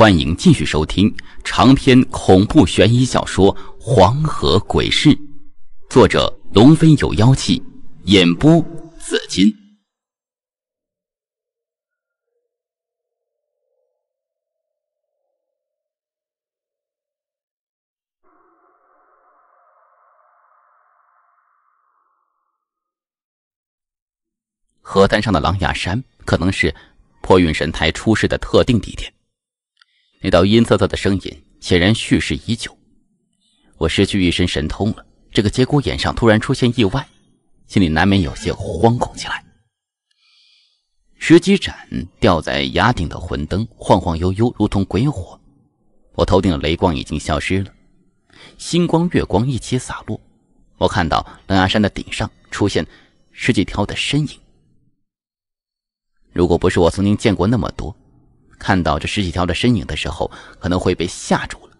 欢迎继续收听长篇恐怖悬疑小说《黄河鬼事》，作者：龙飞有妖气，演播：紫金。河滩上的狼牙山，可能是破运神台出事的特定地点。那道阴恻恻的声音显然蓄势已久。我失去一身神通了，这个节骨眼上突然出现意外，心里难免有些惶恐起来。十几盏吊在崖顶的魂灯晃晃悠悠，如同鬼火。我头顶的雷光已经消失了，星光、月光一起洒落，我看到狼牙山的顶上出现十几条的身影。如果不是我曾经见过那么多，看到这十几条的身影的时候，可能会被吓住了。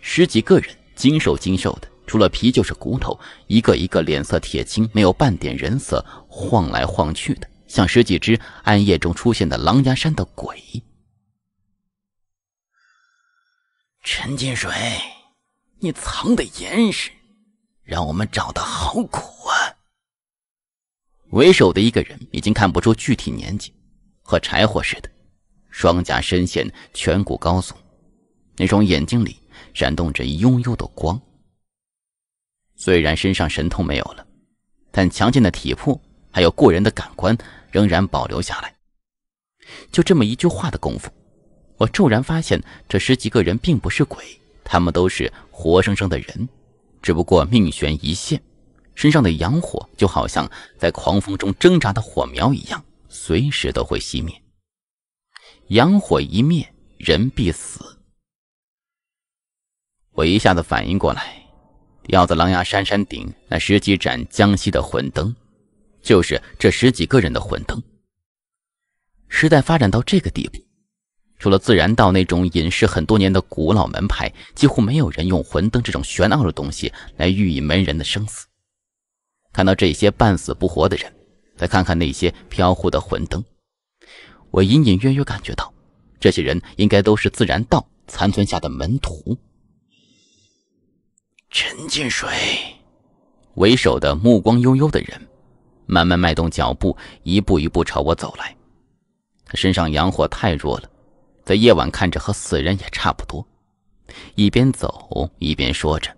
十几个人，精瘦精瘦的，除了皮就是骨头，一个一个脸色铁青，没有半点人色，晃来晃去的，像十几只暗夜中出现的狼牙山的鬼。陈金水，你藏得严实，让我们找的好苦啊！为首的一个人已经看不出具体年纪，和柴火似的。双颊深陷，颧骨高耸，那双眼睛里闪动着幽幽的光。虽然身上神通没有了，但强健的体魄还有过人的感官仍然保留下来。就这么一句话的功夫，我骤然发现，这十几个人并不是鬼，他们都是活生生的人，只不过命悬一线，身上的阳火就好像在狂风中挣扎的火苗一样，随时都会熄灭。阳火一灭，人必死。我一下子反应过来，吊在狼牙山山顶那十几盏江西的魂灯，就是这十几个人的魂灯。时代发展到这个地步，除了自然道那种隐世很多年的古老门派，几乎没有人用魂灯这种玄奥的东西来寓意门人的生死。看到这些半死不活的人，再看看那些飘忽的魂灯。我隐隐约约感觉到，这些人应该都是自然道残存下的门徒。陈进水为首的目光悠悠的人，慢慢迈动脚步，一步一步朝我走来。他身上阳火太弱了，在夜晚看着和死人也差不多。一边走一边说着：“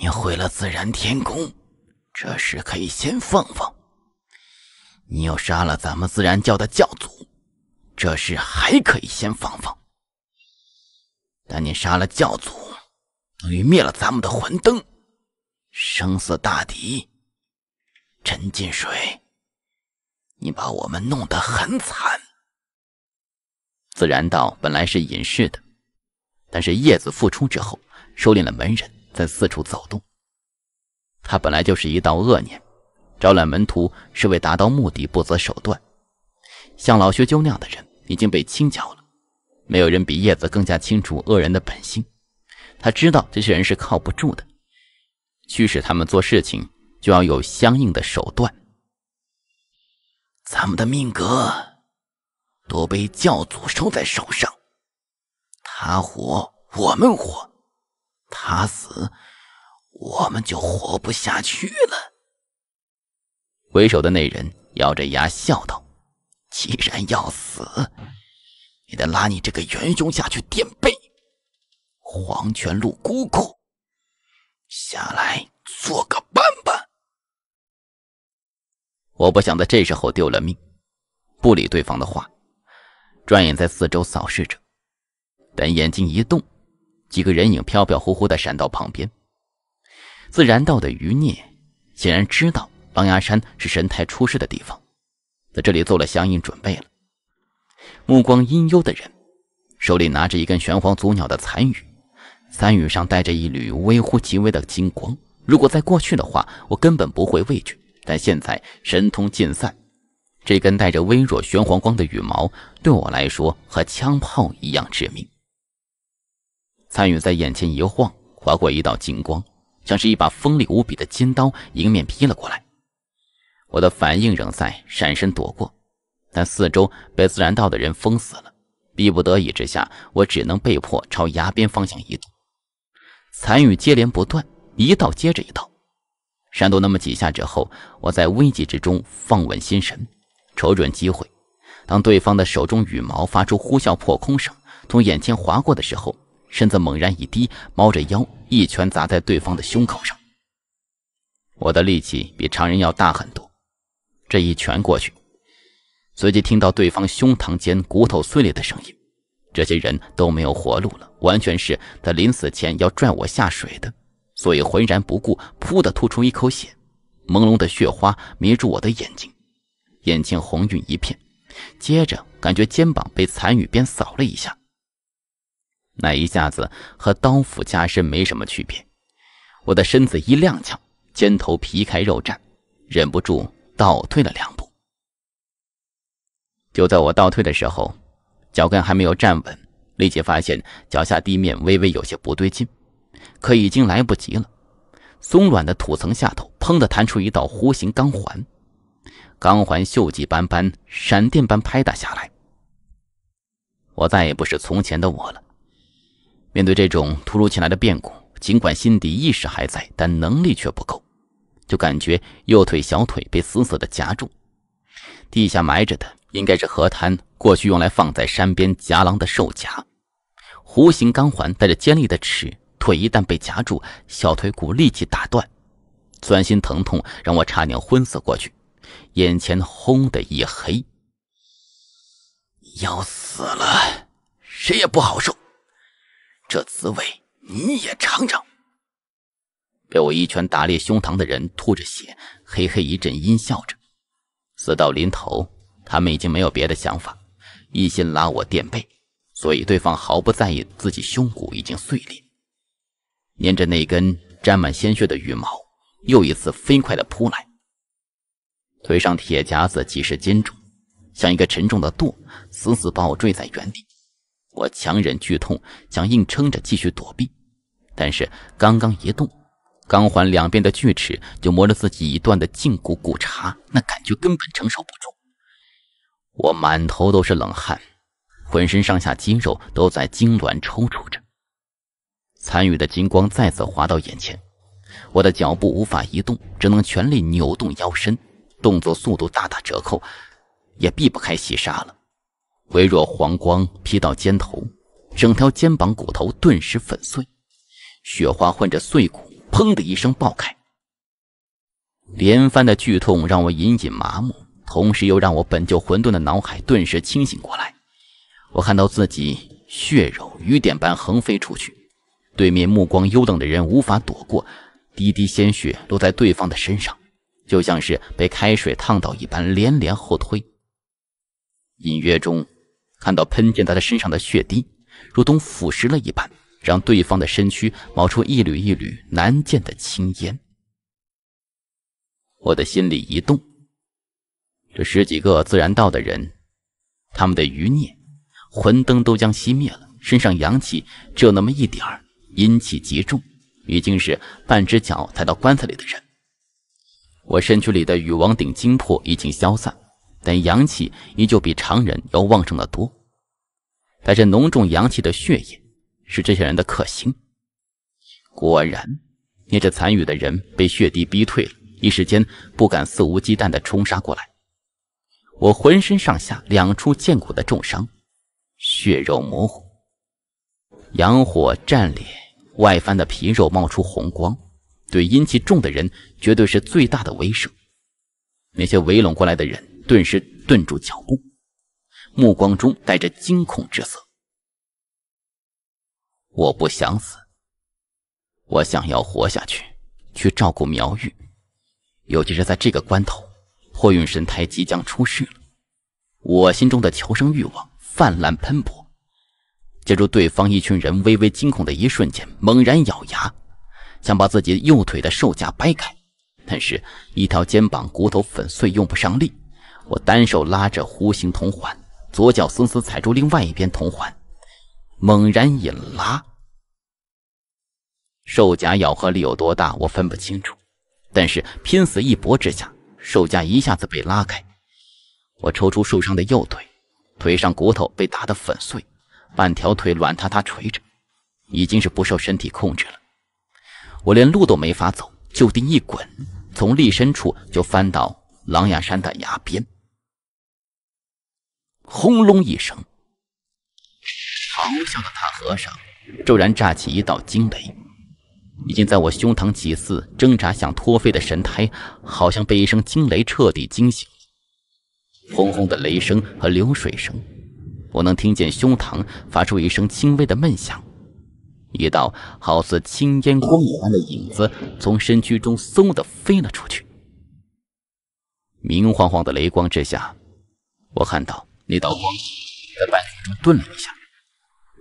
你毁了自然天宫，这事可以先放放。”你又杀了咱们自然教的教祖，这事还可以先放放。但你杀了教祖，等于灭了咱们的魂灯，生死大敌陈近水，你把我们弄得很惨。自然道本来是隐世的，但是叶子复出之后，收敛了门人，在四处走动。他本来就是一道恶念。招揽门徒是为达到目的，不择手段。像老薛鸠那样的人已经被清剿了。没有人比叶子更加清楚恶人的本性。他知道这些人是靠不住的，驱使他们做事情就要有相应的手段。咱们的命格都被教祖收在手上，他活我们活，他死我们就活不下去了。为首的那人咬着牙笑道：“既然要死，也得拉你这个元凶下去垫背。黄泉路姑姑，下来做个伴吧。”我不想在这时候丢了命，不理对方的话，转眼在四周扫视着，但眼睛一动，几个人影飘飘忽忽的闪到旁边。自然道的余孽显然知道。狼牙山是神台出世的地方，在这里做了相应准备了。目光阴幽的人，手里拿着一根玄黄祖鸟的残羽，残羽上带着一缕微乎其微的金光。如果在过去的话，我根本不会畏惧，但现在神通尽散，这根带着微弱玄黄光的羽毛对我来说和枪炮一样致命。残羽在眼前一晃，划过一道金光，像是一把锋利无比的金刀迎面劈了过来。我的反应仍在，闪身躲过，但四周被自然道的人封死了。逼不得已之下，我只能被迫朝崖边方向移动。残雨接连不断，一道接着一道。闪躲那么几下之后，我在危急之中放稳心神，瞅准机会。当对方的手中羽毛发出呼啸破空声从眼前划过的时候，身子猛然一低，猫着腰一拳砸在对方的胸口上。我的力气比常人要大很多。这一拳过去，随即听到对方胸膛间骨头碎裂的声音。这些人都没有活路了，完全是他临死前要拽我下水的，所以浑然不顾，噗的吐出一口血，朦胧的血花迷住我的眼睛，眼睛红晕一片。接着感觉肩膀被残雨鞭扫了一下，那一下子和刀斧加身没什么区别。我的身子一踉跄，肩头皮开肉绽，忍不住。倒退了两步，就在我倒退的时候，脚跟还没有站稳，立即发现脚下地面微微有些不对劲，可已经来不及了。松软的土层下头，砰的弹出一道弧形钢环，钢环锈迹斑斑，闪电般拍打下来。我再也不是从前的我了。面对这种突如其来的变故，尽管心底意识还在，但能力却不够。就感觉右腿小腿被死死的夹住，地下埋着的应该是河滩过去用来放在山边夹狼的兽夹，弧形钢环带着尖利的齿，腿一旦被夹住，小腿骨立即打断，钻心疼痛让我差点昏死过去，眼前轰的一黑，要死了，谁也不好受，这滋味你也尝尝。被我一拳打裂胸膛的人吐着血，嘿嘿一阵阴笑着，死到临头，他们已经没有别的想法，一心拉我垫背，所以对方毫不在意自己胸骨已经碎裂，捏着那根沾满鲜血的羽毛，又一次飞快地扑来，腿上铁夹子几十斤重，像一个沉重的舵，死死把我坠在原地。我强忍剧痛，想硬撑着继续躲避，但是刚刚一动。钢环两边的锯齿就磨着自己一段的胫骨骨茬，那感觉根本承受不住。我满头都是冷汗，浑身上下肌肉都在痉挛抽搐着。残余的金光再次滑到眼前，我的脚步无法移动，只能全力扭动腰身，动作速度大打折扣，也避不开细沙了。微弱黄光劈到肩头，整条肩膀骨头顿时粉碎，雪花混着碎骨。砰的一声爆开，连番的剧痛让我隐隐麻木，同时又让我本就混沌的脑海顿时清醒过来。我看到自己血肉雨点般横飞出去，对面目光幽冷的人无法躲过，滴滴鲜血落在对方的身上，就像是被开水烫到一般，连连后退。隐约中看到喷溅在他身上的血滴，如同腐蚀了一般。让对方的身躯冒出一缕一缕难见的青烟，我的心里一动。这十几个自然道的人，他们的余孽魂灯都将熄灭了，身上阳气只有那么一点儿，阴气极重，已经是半只脚踩到棺材里的人。我身躯里的禹王鼎精魄已经消散，但阳气依旧比常人要旺盛的多，带着浓重阳气的血液。是这些人的克星。果然，捏着残羽的人被血滴逼退了，一时间不敢肆无忌惮地冲杀过来。我浑身上下两处剑骨的重伤，血肉模糊，阳火战裂，外翻的皮肉冒出红光，对阴气重的人绝对是最大的威慑。那些围拢过来的人顿时顿住脚步，目光中带着惊恐之色。我不想死，我想要活下去，去照顾苗玉。尤其是在这个关头，货运神胎即将出世了，我心中的求生欲望泛滥喷薄。借助对方一群人微微惊恐的一瞬间，猛然咬牙，想把自己右腿的兽甲掰开，但是一条肩膀骨头粉碎，用不上力。我单手拉着弧形铜环，左脚死死踩住另外一边铜环，猛然一拉。兽甲咬合力有多大，我分不清楚。但是拼死一搏之下，兽甲一下子被拉开。我抽出受伤的右腿，腿上骨头被打得粉碎，半条腿软塌塌垂着，已经是不受身体控制了。我连路都没法走，就地一滚，从立身处就翻到狼牙山的崖边。轰隆一声，咆哮的大河上骤然炸起一道惊雷。已经在我胸膛几次挣扎想脱飞的神胎，好像被一声惊雷彻底惊醒。轰轰的雷声和流水声，我能听见胸膛发出一声轻微的闷响。一道好似青烟光一般的影子从身躯中嗖的飞了出去。明晃晃的雷光之下，我看到那道光在半空中顿了一下，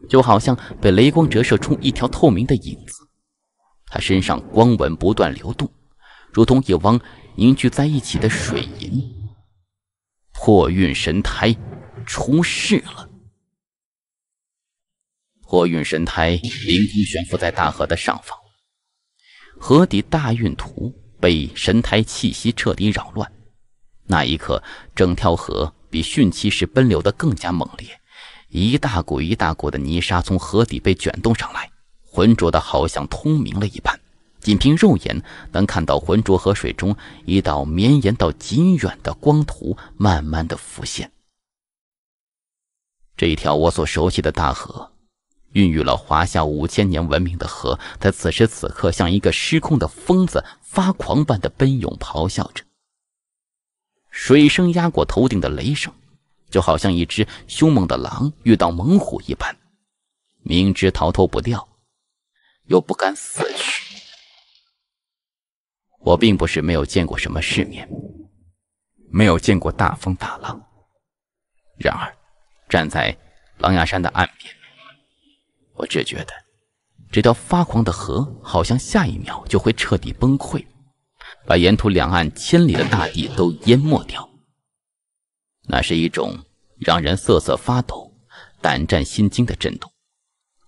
就好像被雷光折射出一条透明的影子。他身上光纹不断流动，如同一汪凝聚在一起的水银。破运神胎出世了，破运神胎凌空悬浮在大河的上方，河底大运图被神胎气息彻底扰乱。那一刻，整条河比汛期时奔流的更加猛烈，一大股一大股的泥沙从河底被卷动上来。浑浊的好像通明了一般，仅凭肉眼能看到浑浊河水中一道绵延到极远的光图慢慢的浮现。这一条我所熟悉的大河，孕育了华夏五千年文明的河，在此时此刻像一个失控的疯子，发狂般的奔涌咆哮着。水声压过头顶的雷声，就好像一只凶猛的狼遇到猛虎一般，明知逃脱不掉。又不敢死去。我并不是没有见过什么世面，没有见过大风大浪。然而，站在狼牙山的岸边，我只觉得这条发狂的河好像下一秒就会彻底崩溃，把沿途两岸千里的大地都淹没掉。那是一种让人瑟瑟发抖、胆战心惊的震动。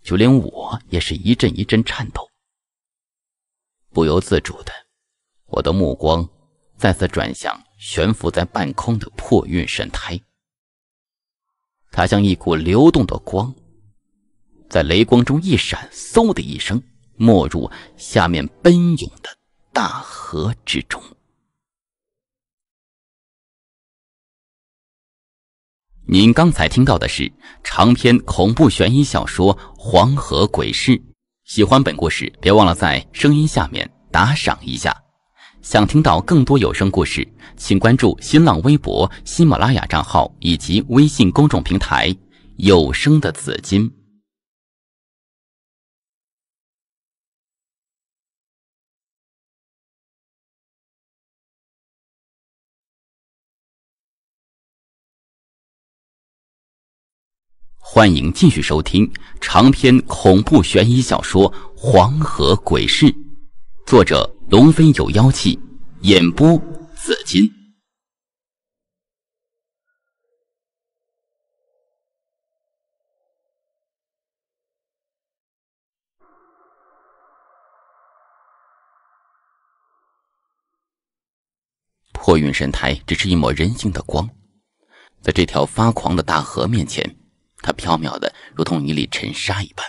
就连我也是一阵一阵颤抖，不由自主的，我的目光再次转向悬浮在半空的破运神胎。它像一股流动的光，在雷光中一闪，嗖的一声，没入下面奔涌的大河之中。您刚才听到的是长篇恐怖悬疑小说《黄河鬼事》。喜欢本故事，别忘了在声音下面打赏一下。想听到更多有声故事，请关注新浪微博、喜马拉雅账号以及微信公众平台“有声的紫金”。欢迎继续收听长篇恐怖悬疑小说《黄河鬼事》，作者：龙飞有妖气，演播：紫金。破云神台只是一抹人性的光，在这条发狂的大河面前。它飘渺的，如同一粒尘沙一般。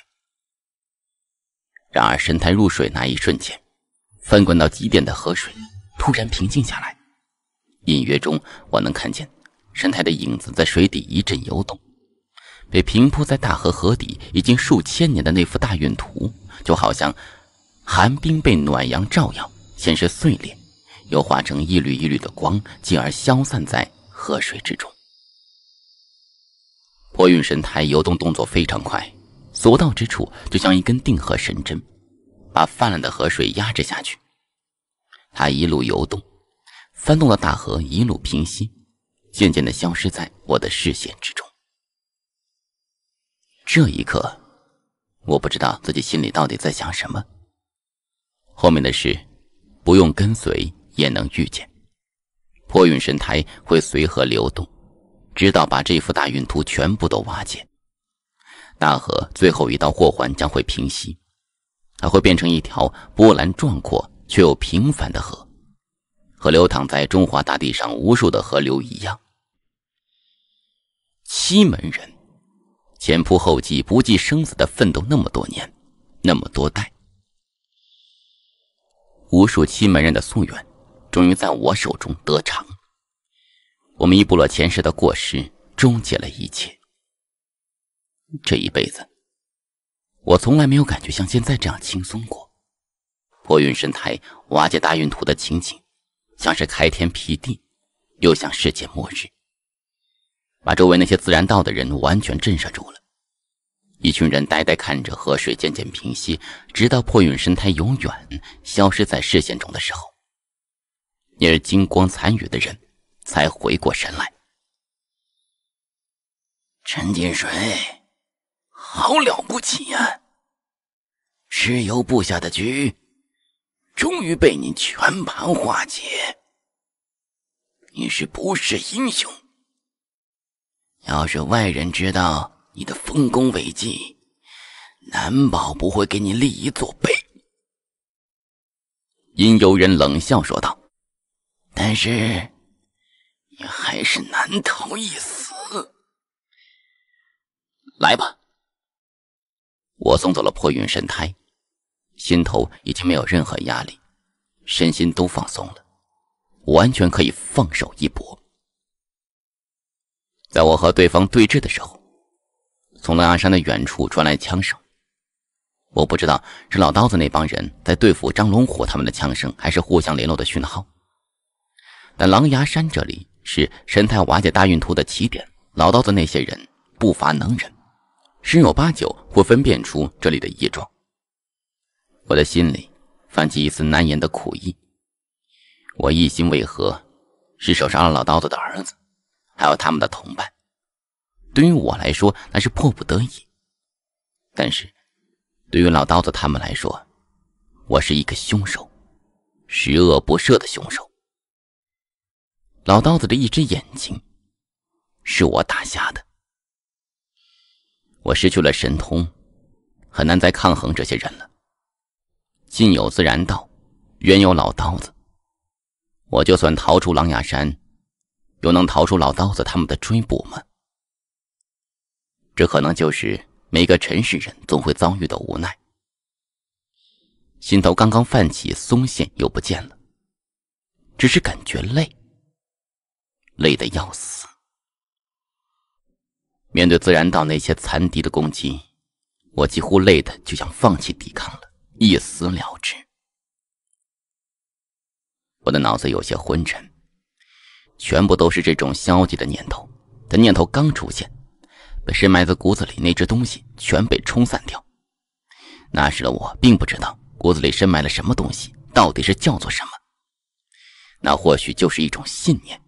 然而，神台入水那一瞬间，翻滚到极点的河水突然平静下来。隐约中，我能看见神台的影子在水底一阵游动。被平铺在大河河底已经数千年的那幅大运图，就好像寒冰被暖阳照耀，先是碎裂，又化成一缕一缕的光，进而消散在河水之中。破运神台游动动作非常快，所到之处就像一根定河神针，把泛滥的河水压制下去。它一路游动，翻动的大河一路平息，渐渐地消失在我的视线之中。这一刻，我不知道自己心里到底在想什么。后面的事，不用跟随也能遇见，破运神台会随河流动。直到把这幅大运图全部都瓦解，大河最后一道祸患将会平息，它会变成一条波澜壮阔却又平凡的河，和流淌在中华大地上无数的河流一样。西门人，前仆后继、不计生死的奋斗那么多年，那么多代，无数西门人的夙愿，终于在我手中得偿。我们补了前世的过失，终结了一切。这一辈子，我从来没有感觉像现在这样轻松过。破云神台瓦解大运图的情景，像是开天辟地，又像世界末日，把周围那些自然道的人完全震慑住了。一群人呆呆看着河水渐渐平息，直到破云神台永远消失在视线中的时候，那些金光残余的人。才回过神来，陈金水，好了不起呀！蚩尤布下的局，终于被你全盘化解。你是不是英雄？要是外人知道你的丰功伟绩，难保不会给你立一座碑。阴有人冷笑说道：“但是。”你还是难逃一死。来吧，我送走了破云神胎，心头已经没有任何压力，身心都放松了，完全可以放手一搏。在我和对方对峙的时候，从狼牙山的远处传来枪声，我不知道是老刀子那帮人在对付张龙虎他们的枪声，还是互相联络的讯号。但狼牙山这里。是神态瓦解大运图的起点。老刀子那些人不乏能人，十有八九会分辨出这里的异状。我的心里泛起一丝难言的苦意。我一心为何是手上了老刀子的儿子，还有他们的同伴。对于我来说，那是迫不得已。但是，对于老刀子他们来说，我是一个凶手，十恶不赦的凶手。老刀子的一只眼睛，是我打瞎的。我失去了神通，很难再抗衡这些人了。近有自然道，远有老刀子。我就算逃出狼牙山，又能逃出老刀子他们的追捕吗？这可能就是每个尘世人总会遭遇的无奈。心头刚刚泛起松懈，又不见了，只是感觉累。累得要死，面对自然道那些残敌的攻击，我几乎累得就想放弃抵抗了，一死了之。我的脑子有些昏沉，全部都是这种消极的念头。的念头刚出现，被深埋在骨子里那只东西全被冲散掉。那时的我并不知道骨子里深埋了什么东西，到底是叫做什么？那或许就是一种信念。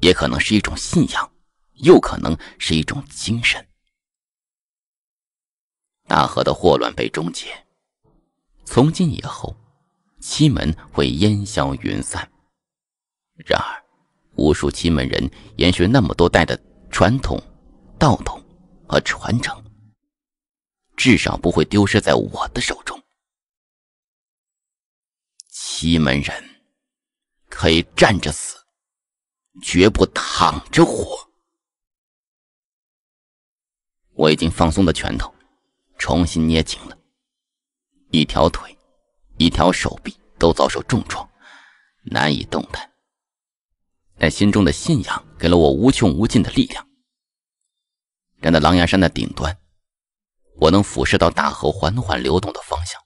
也可能是一种信仰，又可能是一种精神。大河的祸乱被终结，从今以后，七门会烟消云散。然而，无数七门人延续那么多代的传统、道统和传承，至少不会丢失在我的手中。七门人可以站着死。绝不躺着活！我已经放松的拳头重新捏紧了，一条腿、一条手臂都遭受重创，难以动弹。但心中的信仰给了我无穷无尽的力量，站在狼牙山的顶端，我能俯视到大河缓缓流动的方向。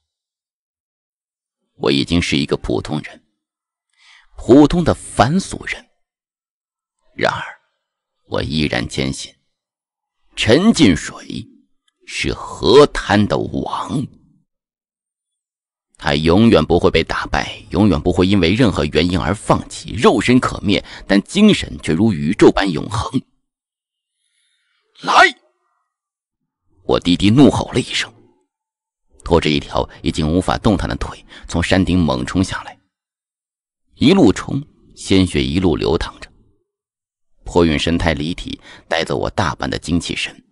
我已经是一个普通人，普通的凡俗人。然而，我依然坚信，陈进水是河滩的王。他永远不会被打败，永远不会因为任何原因而放弃。肉身可灭，但精神却如宇宙般永恒。来！我低低怒吼了一声，拖着一条已经无法动弹的腿，从山顶猛冲下来，一路冲，鲜血一路流淌着。破运神胎离体，带走我大半的精气神，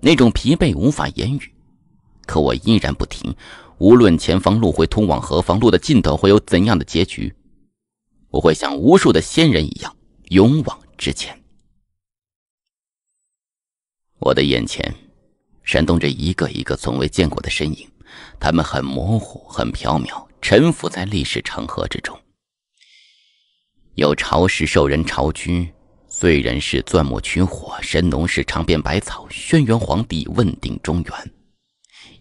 那种疲惫无法言语。可我依然不停，无论前方路会通往何方，路的尽头会有怎样的结局，我会像无数的仙人一样勇往直前。我的眼前，闪动着一个一个从未见过的身影，他们很模糊，很飘渺，沉浮在历史长河之中。有朝湿受人朝居。燧人氏钻木取火，神农氏尝遍百草，轩辕皇帝问鼎中原，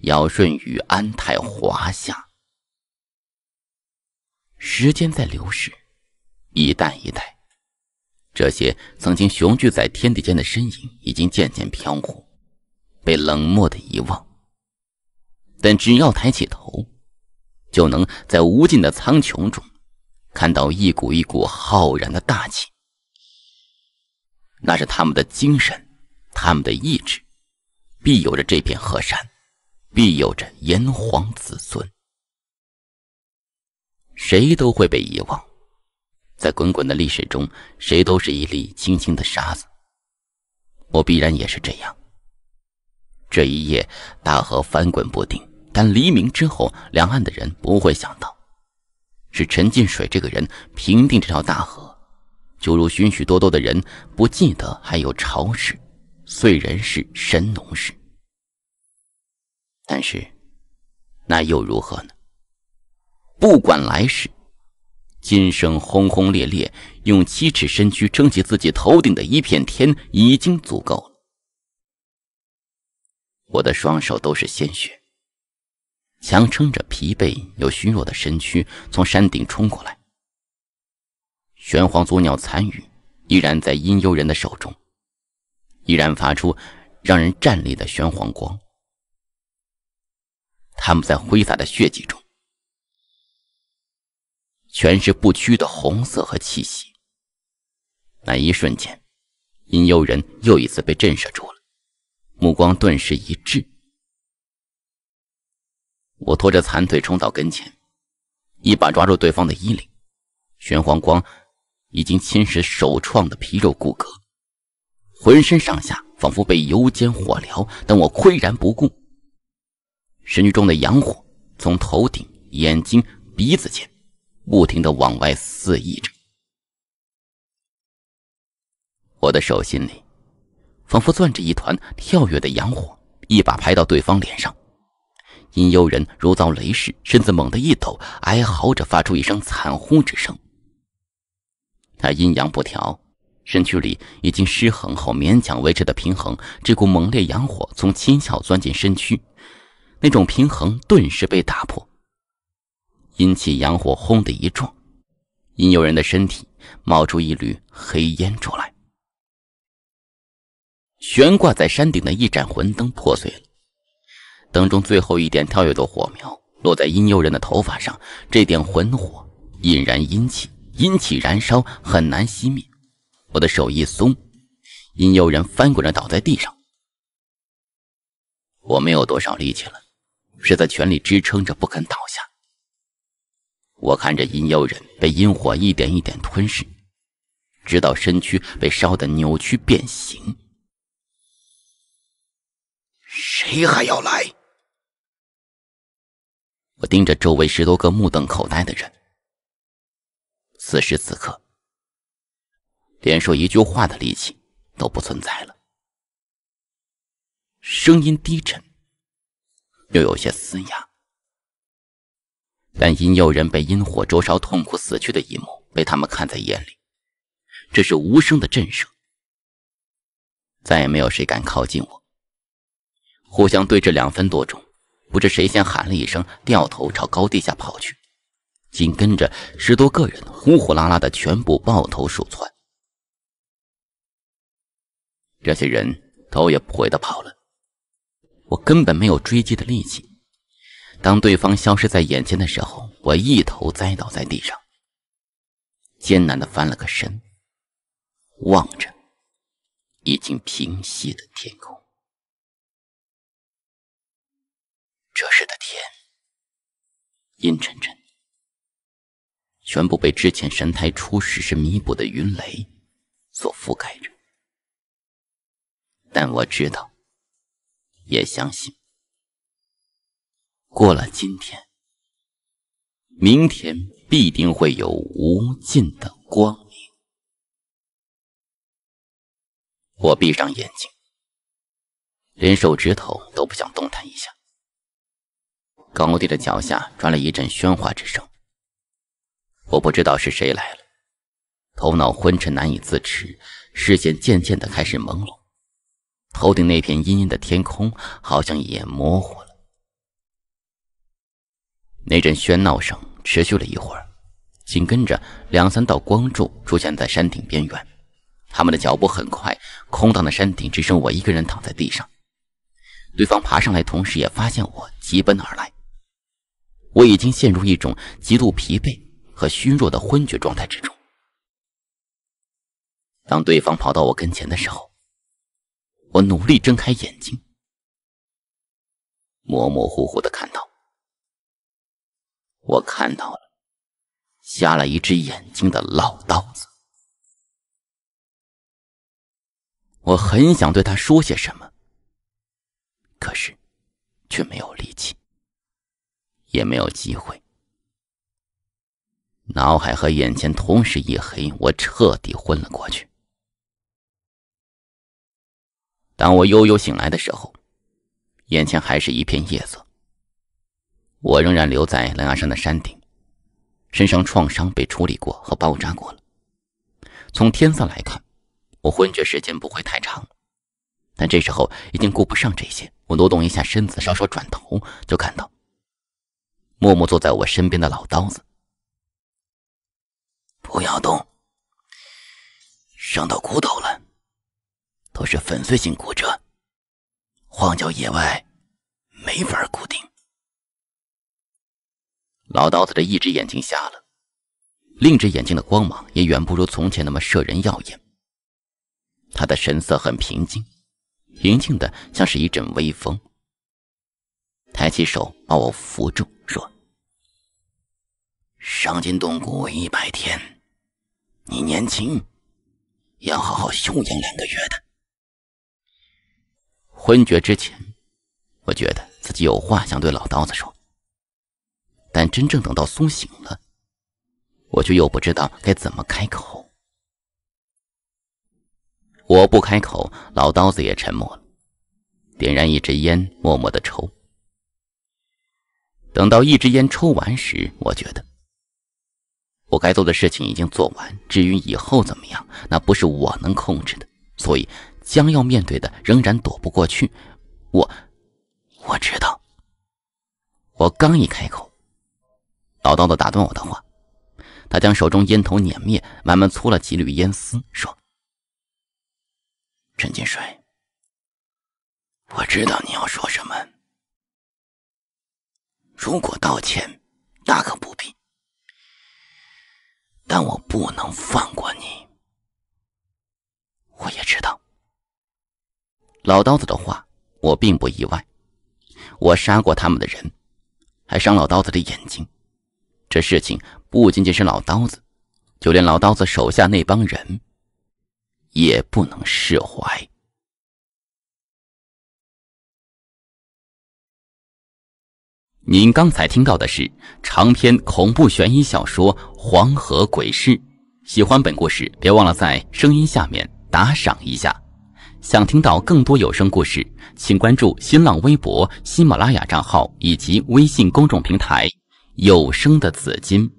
尧舜禹安泰华夏。时间在流逝，一代一代，这些曾经雄踞在天地间的身影，已经渐渐飘忽，被冷漠的遗忘。但只要抬起头，就能在无尽的苍穹中，看到一股一股浩然的大气。那是他们的精神，他们的意志，必有着这片河山，必有着炎黄子孙。谁都会被遗忘，在滚滚的历史中，谁都是一粒轻轻的沙子。我必然也是这样。这一夜，大河翻滚不定，但黎明之后，两岸的人不会想到，是陈进水这个人平定这条大河。就如许许多多的人不记得还有朝氏、燧人氏、神农氏，但是那又如何呢？不管来世，今生轰轰烈烈，用七尺身躯撑起自己头顶的一片天，已经足够了。我的双手都是鲜血，强撑着疲惫又虚弱的身躯，从山顶冲过来。玄黄族鸟残羽依然在阴幽人的手中，依然发出让人战栗的玄黄光。他们在挥洒的血迹中，全是不屈的红色和气息。那一瞬间，阴幽人又一次被震慑住了，目光顿时一滞。我拖着残腿冲到跟前，一把抓住对方的衣领，玄黄光。已经侵蚀首创的皮肉骨骼，浑身上下仿佛被油煎火燎，但我岿然不顾。神域中的阳火从头顶、眼睛、鼻子间不停地往外肆意着，我的手心里仿佛攥着一团跳跃的阳火，一把拍到对方脸上。阴幽人如遭雷噬，身子猛地一抖，哀嚎着发出一声惨呼之声。他阴阳不调，身躯里已经失衡后勉强维持的平衡，这股猛烈阳火从七窍钻进身躯，那种平衡顿时被打破。阴气阳火轰的一撞，阴幽人的身体冒出一缕黑烟出来。悬挂在山顶的一盏魂灯破碎了，灯中最后一点跳跃的火苗落在阴幽人的头发上，这点魂火引燃阴气。阴气燃烧，很难熄灭。我的手一松，阴妖人翻滚着倒在地上。我没有多少力气了，是在全力支撑着不肯倒下。我看着阴妖人被阴火一点一点吞噬，直到身躯被烧得扭曲变形。谁还要来？我盯着周围十多个目瞪口呆的人。此时此刻，连说一句话的力气都不存在了。声音低沉，又有些嘶哑，但因有人被阴火灼烧痛苦死去的一幕被他们看在眼里，这是无声的震慑。再也没有谁敢靠近我。互相对峙两分多钟，不知谁先喊了一声，掉头朝高地下跑去。紧跟着十多个人呼呼啦啦的，全部抱头鼠窜。这些人头也不回的跑了，我根本没有追击的力气。当对方消失在眼前的时候，我一头栽倒在地上，艰难的翻了个身，望着已经平息的天空。这时的天阴沉沉。全部被之前神胎初始时弥补的云雷所覆盖着，但我知道，也相信，过了今天，明天必定会有无尽的光明。我闭上眼睛，连手指头都不想动弹一下。高地的脚下传来一阵喧哗之声。我不知道是谁来了，头脑昏沉，难以自持，视线渐渐的开始朦胧，头顶那片阴阴的天空好像也模糊了。那阵喧闹声持续了一会儿，紧跟着两三道光柱出现在山顶边缘，他们的脚步很快，空荡的山顶只剩我一个人躺在地上。对方爬上来，同时也发现我，疾奔而来。我已经陷入一种极度疲惫。和虚弱的昏厥状态之中，当对方跑到我跟前的时候，我努力睁开眼睛，模模糊糊的看到，我看到了，瞎了一只眼睛的老刀子。我很想对他说些什么，可是却没有力气，也没有机会。脑海和眼前同时一黑，我彻底昏了过去。当我悠悠醒来的时候，眼前还是一片夜色。我仍然留在狼牙山的山顶，身上创伤被处理过和包扎过了。从天色来看，我昏厥时间不会太长。但这时候已经顾不上这些，我挪动一下身子，稍稍转头，就看到默默坐在我身边的老刀子。不要动，伤到骨头了，都是粉碎性骨折，荒郊野外没法固定。老刀子的一只眼睛瞎了，另一只眼睛的光芒也远不如从前那么摄人耀眼。他的神色很平静，平静的像是一阵微风。抬起手把我扶住，说：“伤筋动骨一百天。”你年轻，要好好休养两个月的。昏厥之前，我觉得自己有话想对老刀子说，但真正等到苏醒了，我却又不知道该怎么开口。我不开口，老刀子也沉默了，点燃一支烟，默默的抽。等到一支烟抽完时，我觉得。我该做的事情已经做完，至于以后怎么样，那不是我能控制的。所以，将要面对的仍然躲不过去。我，我知道。我刚一开口，老道子打断我的话，他将手中烟头碾灭，慢慢搓了几缕烟丝，说：“陈金水，我知道你要说什么。如果道歉，大可不必。”但我不能放过你。我也知道，老刀子的话，我并不意外。我杀过他们的人，还伤老刀子的眼睛，这事情不仅仅是老刀子，就连老刀子手下那帮人，也不能释怀。您刚才听到的是长篇恐怖悬疑小说《黄河鬼事》。喜欢本故事，别忘了在声音下面打赏一下。想听到更多有声故事，请关注新浪微博、喜马拉雅账号以及微信公众平台“有声的紫金”。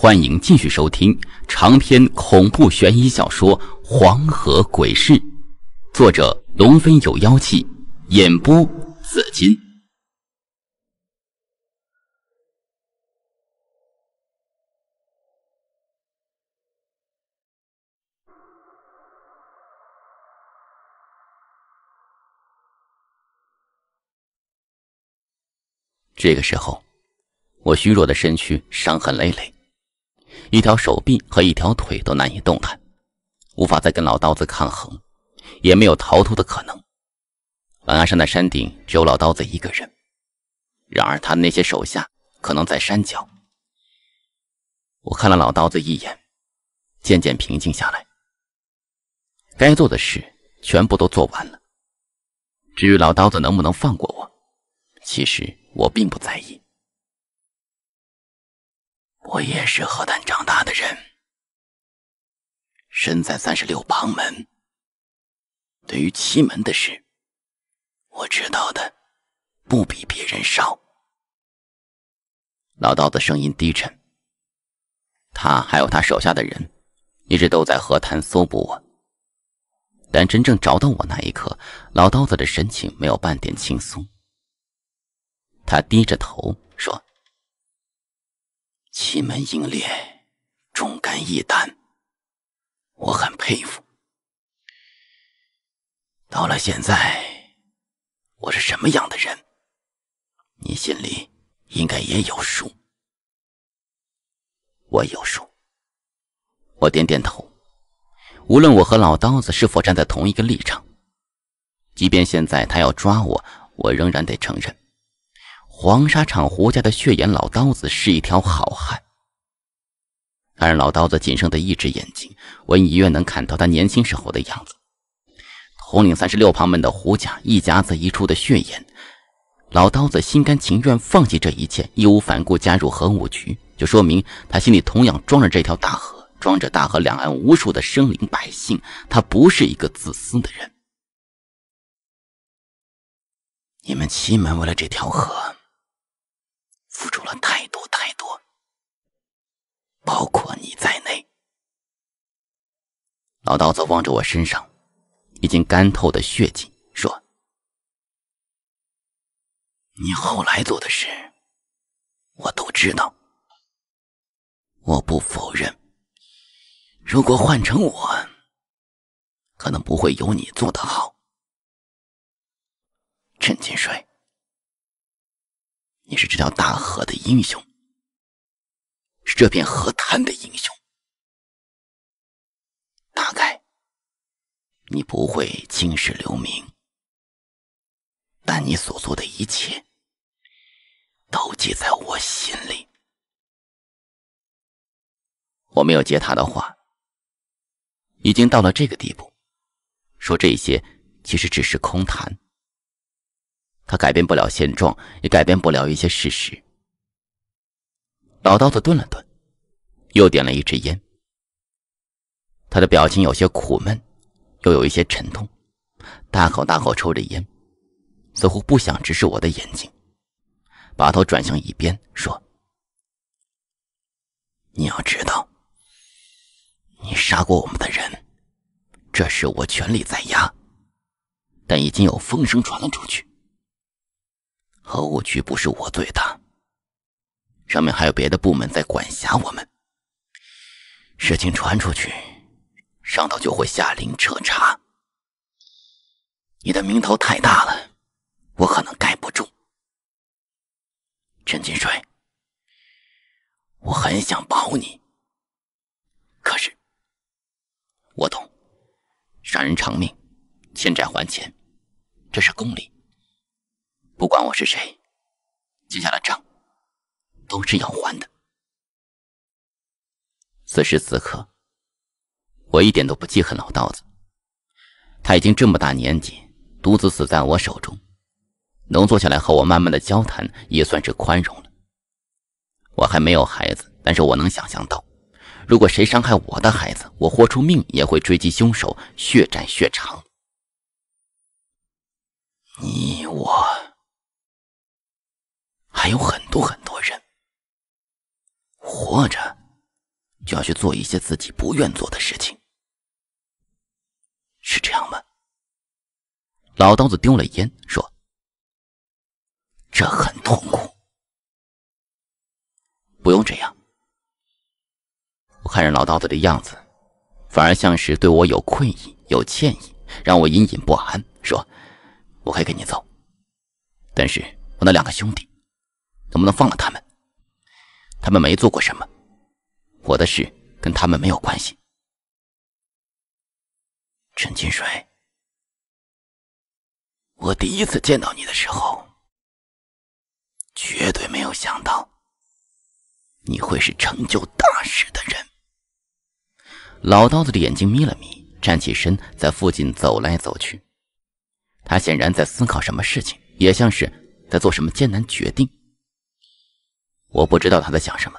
欢迎继续收听长篇恐怖悬疑小说《黄河鬼事》，作者龙飞有妖气，演播紫金。这个时候，我虚弱的身躯，伤痕累累。一条手臂和一条腿都难以动弹，无法再跟老刀子抗衡，也没有逃脱的可能。阿山的山顶只有老刀子一个人，然而他的那些手下可能在山脚。我看了老刀子一眼，渐渐平静下来。该做的事全部都做完了，至于老刀子能不能放过我，其实我并不在意。我也是河滩长大的人，身在三十六旁门，对于七门的事，我知道的不比别人少。老刀子声音低沉，他还有他手下的人，一直都在河滩搜捕我。但真正找到我那一刻，老刀子的神情没有半点轻松。他低着头说。奇门英烈，忠肝义胆，我很佩服。到了现在，我是什么样的人，你心里应该也有数。我有数。我点点头。无论我和老刀子是否站在同一个立场，即便现在他要抓我，我仍然得承认。黄沙场胡家的血眼老刀子是一条好汉，但是老刀子仅剩的一只眼睛，我隐约能看到他年轻时候的样子。统领三十六旁门的胡家一家子一处的血眼老刀子心甘情愿放弃这一切，义无反顾加入核武局，就说明他心里同样装着这条大河，装着大河两岸无数的生灵百姓。他不是一个自私的人。你们七门为了这条河。付出了太多太多，包括你在内。老道子望着我身上已经干透的血迹，说：“你后来做的事，我都知道。我不否认。如果换成我，可能不会有你做的好。”陈金水。你是这条大河的英雄，是这片河滩的英雄。大概你不会青史留名，但你所做的一切都记在我心里。我没有接他的话，已经到了这个地步，说这些其实只是空谈。他改变不了现状，也改变不了一些事实。老刀子顿了顿，又点了一支烟。他的表情有些苦闷，又有一些沉痛，大口大口抽着烟，似乎不想直视我的眼睛，把头转向一边，说：“你要知道，你杀过我们的人，这是我全力在压，但已经有风声传了出去。”核武局不是我最大的，上面还有别的部门在管辖我们。事情传出去，上头就会下令彻查。你的名头太大了，我可能盖不住。陈金水，我很想保你，可是我懂，杀人偿命，欠债还钱，这是公理。不管我是谁，记下了账都是要还的。此时此刻，我一点都不记恨老道子。他已经这么大年纪，独自死在我手中，能坐下来和我慢慢的交谈，也算是宽容了。我还没有孩子，但是我能想象到，如果谁伤害我的孩子，我豁出命也会追击凶手，血债血偿。你我。还有很多很多人活着，就要去做一些自己不愿做的事情，是这样吗？老刀子丢了烟，说：“这很痛苦。”不用这样。我看着老刀子的样子，反而像是对我有愧意、有歉意，让我隐隐不安。说：“我可以跟你走，但是我那两个兄弟……”能不能放了他们？他们没做过什么，我的事跟他们没有关系。陈金水，我第一次见到你的时候，绝对没有想到你会是成就大事的人。老刀子的眼睛眯了眯，站起身，在附近走来走去，他显然在思考什么事情，也像是在做什么艰难决定。我不知道他在想什么。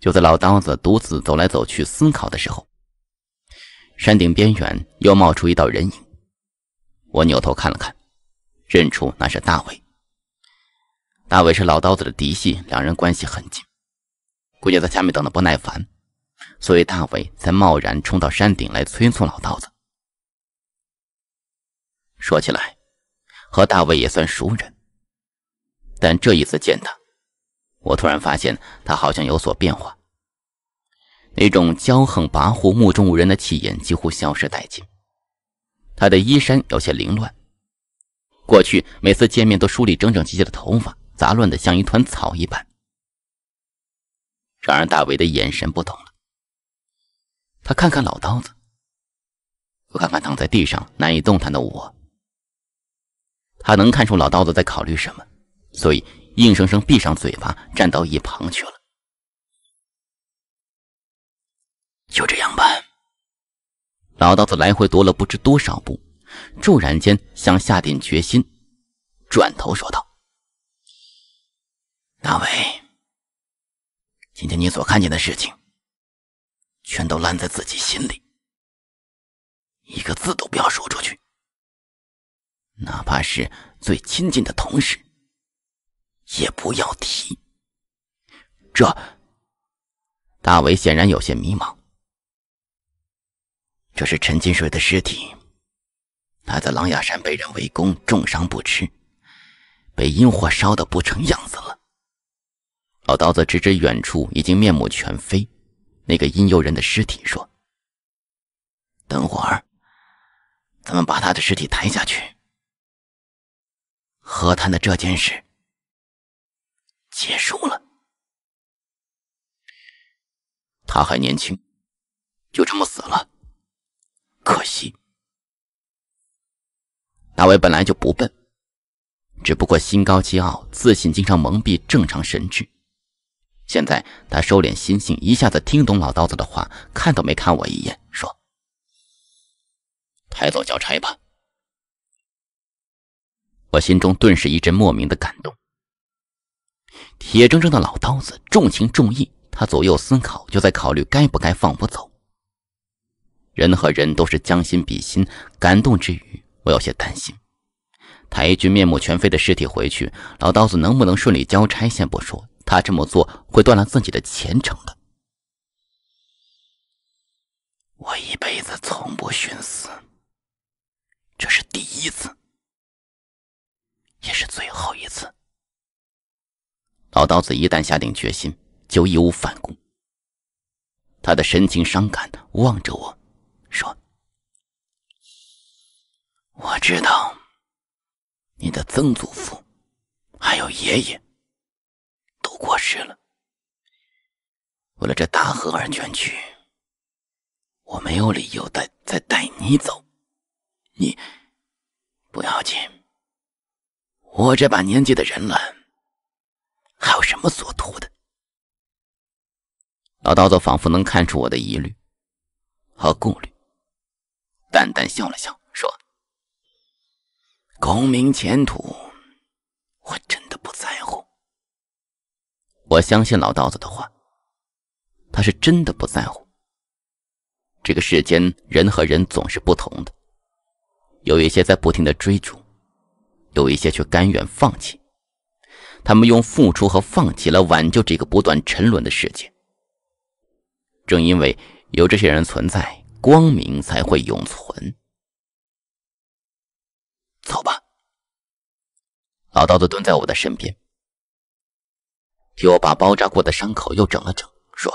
就在老刀子独自走来走去思考的时候，山顶边缘又冒出一道人影。我扭头看了看，认出那是大伟。大伟是老刀子的嫡系，两人关系很近。估计在下面等的不耐烦，所以大伟才贸然冲到山顶来催促老刀子。说起来，和大卫也算熟人。但这一次见他，我突然发现他好像有所变化。那种骄横跋扈、目中无人的气焰几乎消失殆尽。他的衣衫有些凌乱，过去每次见面都梳理整整齐齐的头发，杂乱的像一团草一般。然而，大伟的眼神不同了。他看看老刀子，又看看躺在地上难以动弹的我。他能看出老刀子在考虑什么。所以，硬生生闭上嘴巴，站到一旁去了。就这样吧。老道子来回踱了不知多少步，骤然间想下定决心，转头说道：“大伟，今天你所看见的事情，全都烂在自己心里，一个字都不要说出去，哪怕是最亲近的同事。”也不要提。这大伟显然有些迷茫。这是陈金水的尸体，他在狼牙山被人围攻，重伤不治，被阴火烧得不成样子了。老刀子指指远处已经面目全非那个阴幽人的尸体，说：“等会儿，咱们把他的尸体抬下去。和谈的这件事。”结束了，他还年轻，就这么死了，可惜。大卫本来就不笨，只不过心高气傲、自信，经常蒙蔽正常神智。现在他收敛心性，一下子听懂老刀子的话，看都没看我一眼，说：“抬走交差吧。”我心中顿时一阵莫名的感动。铁铮铮的老刀子，重情重义。他左右思考，就在考虑该不该放我走。人和人都是将心比心，感动之余，我有些担心。抬一具面目全非的尸体回去，老刀子能不能顺利交差？先不说，他这么做会断了自己的前程的。我一辈子从不徇私，这是第一次，也是最后一次。老刀子一旦下定决心，就义无反顾。他的神情伤感，望着我说：“我知道，你的曾祖父，还有爷爷，都过世了。为了这大河而捐躯，我没有理由带再带你走。你不要紧，我这把年纪的人了。”还有什么所图的？老刀子仿佛能看出我的疑虑和顾虑，淡淡笑了笑，说：“功名前途，我真的不在乎。”我相信老刀子的话，他是真的不在乎。这个世间，人和人总是不同的，有一些在不停的追逐，有一些却甘愿放弃。他们用付出和放弃来挽救这个不断沉沦的世界。正因为有这些人存在，光明才会永存。走吧，老刀子蹲在我的身边，替我把包扎过的伤口又整了整，说：“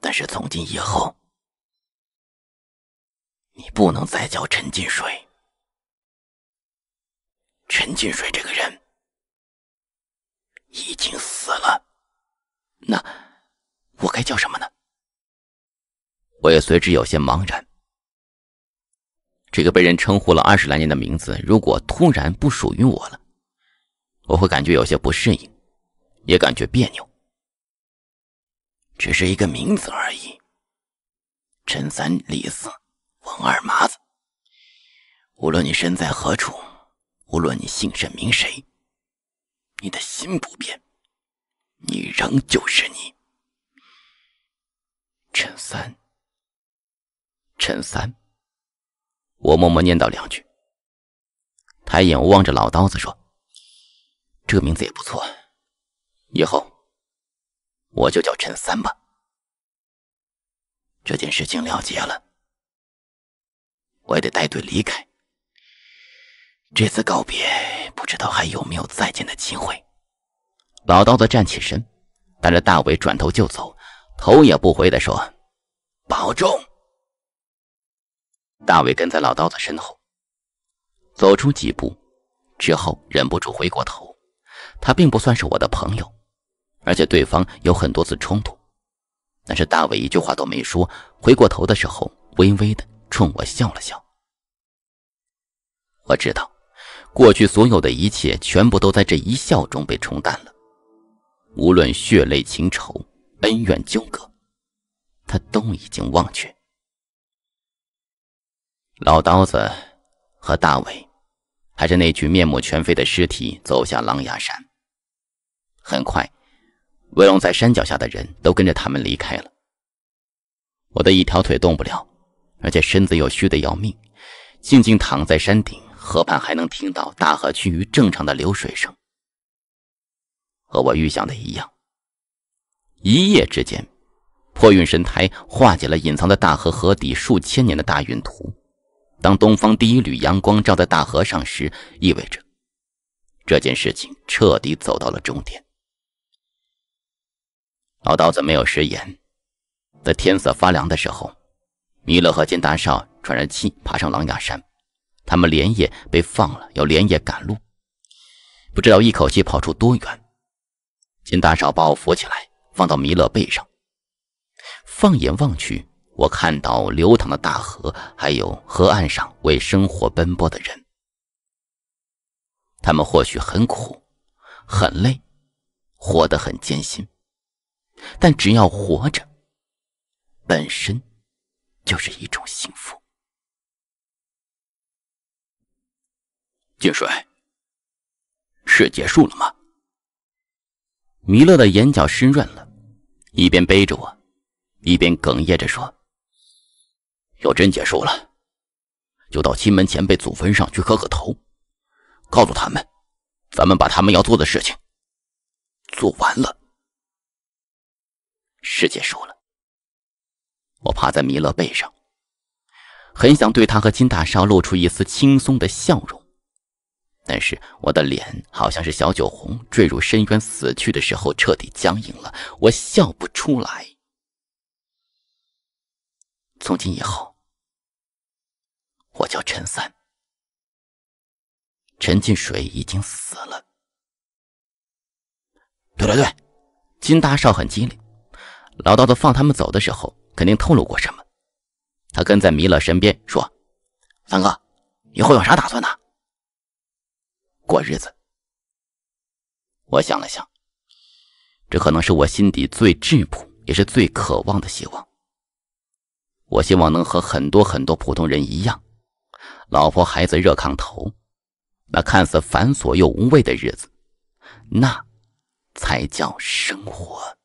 但是从今以后，你不能再叫陈金水。陈金水这个人。”已经死了，那我该叫什么呢？我也随之有些茫然。这个被人称呼了二十来年的名字，如果突然不属于我了，我会感觉有些不适应，也感觉别扭。只是一个名字而已。陈三、李四、王二麻子，无论你身在何处，无论你姓甚名谁。你的心不变，你仍旧是你，陈三。陈三，我默默念叨两句，抬眼望着老刀子说：“这名字也不错，以后我就叫陈三吧。”这件事情了结了，我也得带队离开。这次告别，不知道还有没有再见的机会。老刀子站起身，带着大伟转头就走，头也不回的说：“保重。”大伟跟在老刀子身后，走出几步之后，忍不住回过头。他并不算是我的朋友，而且对方有很多次冲突。但是大伟一句话都没说，回过头的时候，微微的冲我笑了笑。我知道。过去所有的一切，全部都在这一笑中被冲淡了。无论血泪情仇、恩怨纠葛，他都已经忘却。老刀子和大伟还是那具面目全非的尸体走下狼牙山。很快，威龙在山脚下的人都跟着他们离开了。我的一条腿动不了，而且身子又虚得要命，静静躺在山顶。河畔还能听到大河趋于正常的流水声，和我预想的一样。一夜之间，破运神胎化解了隐藏在大河河底数千年的大运图。当东方第一缕阳光照在大河上时，意味着这件事情彻底走到了终点。老道子没有食言，在天色发凉的时候，弥勒和金大少喘着气爬上狼牙山。他们连夜被放了，要连夜赶路，不知道一口气跑出多远。金大少把我扶起来，放到弥勒背上。放眼望去，我看到流淌的大河，还有河岸上为生活奔波的人。他们或许很苦，很累，活得很艰辛，但只要活着，本身就是一种幸福。金水，是结束了吗？弥勒的眼角湿润了，一边背着我，一边哽咽着说：“要真结束了，就到亲门前辈祖坟上去磕个头，告诉他们，咱们把他们要做的事情做完了，事结束了。”我趴在弥勒背上，很想对他和金大少露出一丝轻松的笑容。但是我的脸好像是小酒红坠入深渊死去的时候彻底僵硬了，我笑不出来。从今以后，我叫陈三。陈进水已经死了。对对对，金大少很机灵，老道子放他们走的时候肯定透露过什么。他跟在弥勒身边说：“三哥，以后有啥打算呢？”过日子，我想了想，这可能是我心底最质朴也是最渴望的希望。我希望能和很多很多普通人一样，老婆孩子热炕头，那看似繁琐又无味的日子，那才叫生活。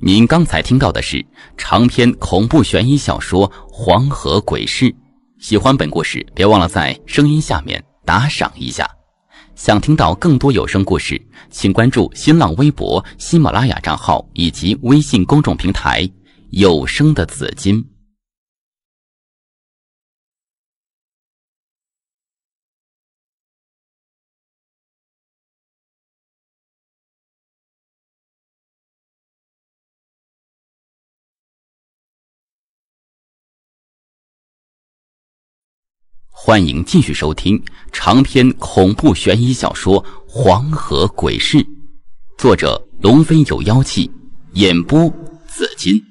您刚才听到的是长篇恐怖悬疑小说《黄河鬼事》。喜欢本故事，别忘了在声音下面打赏一下。想听到更多有声故事，请关注新浪微博、喜马拉雅账号以及微信公众平台“有声的紫金”。欢迎继续收听长篇恐怖悬疑小说《黄河鬼事》，作者：龙飞有妖气，演播：紫金。